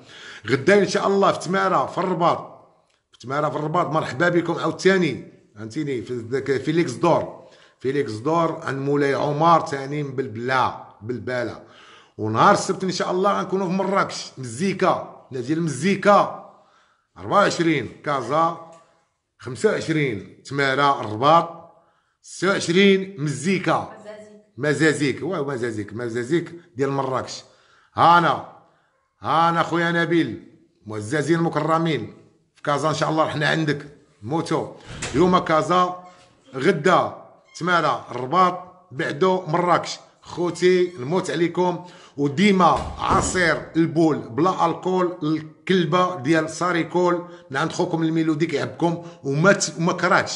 Speaker 1: غدا ان شاء الله في تماره في الرباط في تماره في الرباط مرحبا بكم عاوتاني فهمتيني في فيليكس دور فيليكس دور عند مولاي عمر ثاني بالبلا بالباله ونهار السبت ان شاء الله غنكونوا في مراكش مزيكا نادي المزيكا 24 كازا 25 تمارا الرباط 26 مزيكا مزازيك واه مزازيك مزازيك ديال مراكش هانا هانا خويا نبيل معززين مكرمين في كازا ان شاء الله رحنا عندك موتو يوم كازا غدا تمارا الرباط بعدو مراكش خوتي نموت عليكم وديما عصير البول بلا الكول الكلبه ديال ساريكول من عند خوكم الميلودي كيعبكم وما وما كرهتش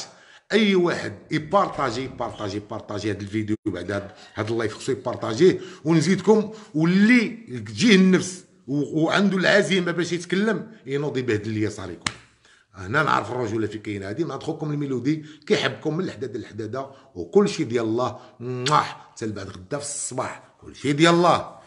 Speaker 1: اي واحد يبارطاجي يبارطاجي يبارطاجي هذا الفيديو بعد هذا اللايف خصو يبارطاجيه ونزيدكم واللي تجيه النفس وعنده العزيمه باش يتكلم ينوض يبهدل ليا كول هنا نعرف الرجوله في كاين هذه نعرف خوكم الميلودي كيحبكم من الحداد للحداده وكل شيء ديال الله حتى بعد غدا في الصباح كل شيء ديال الله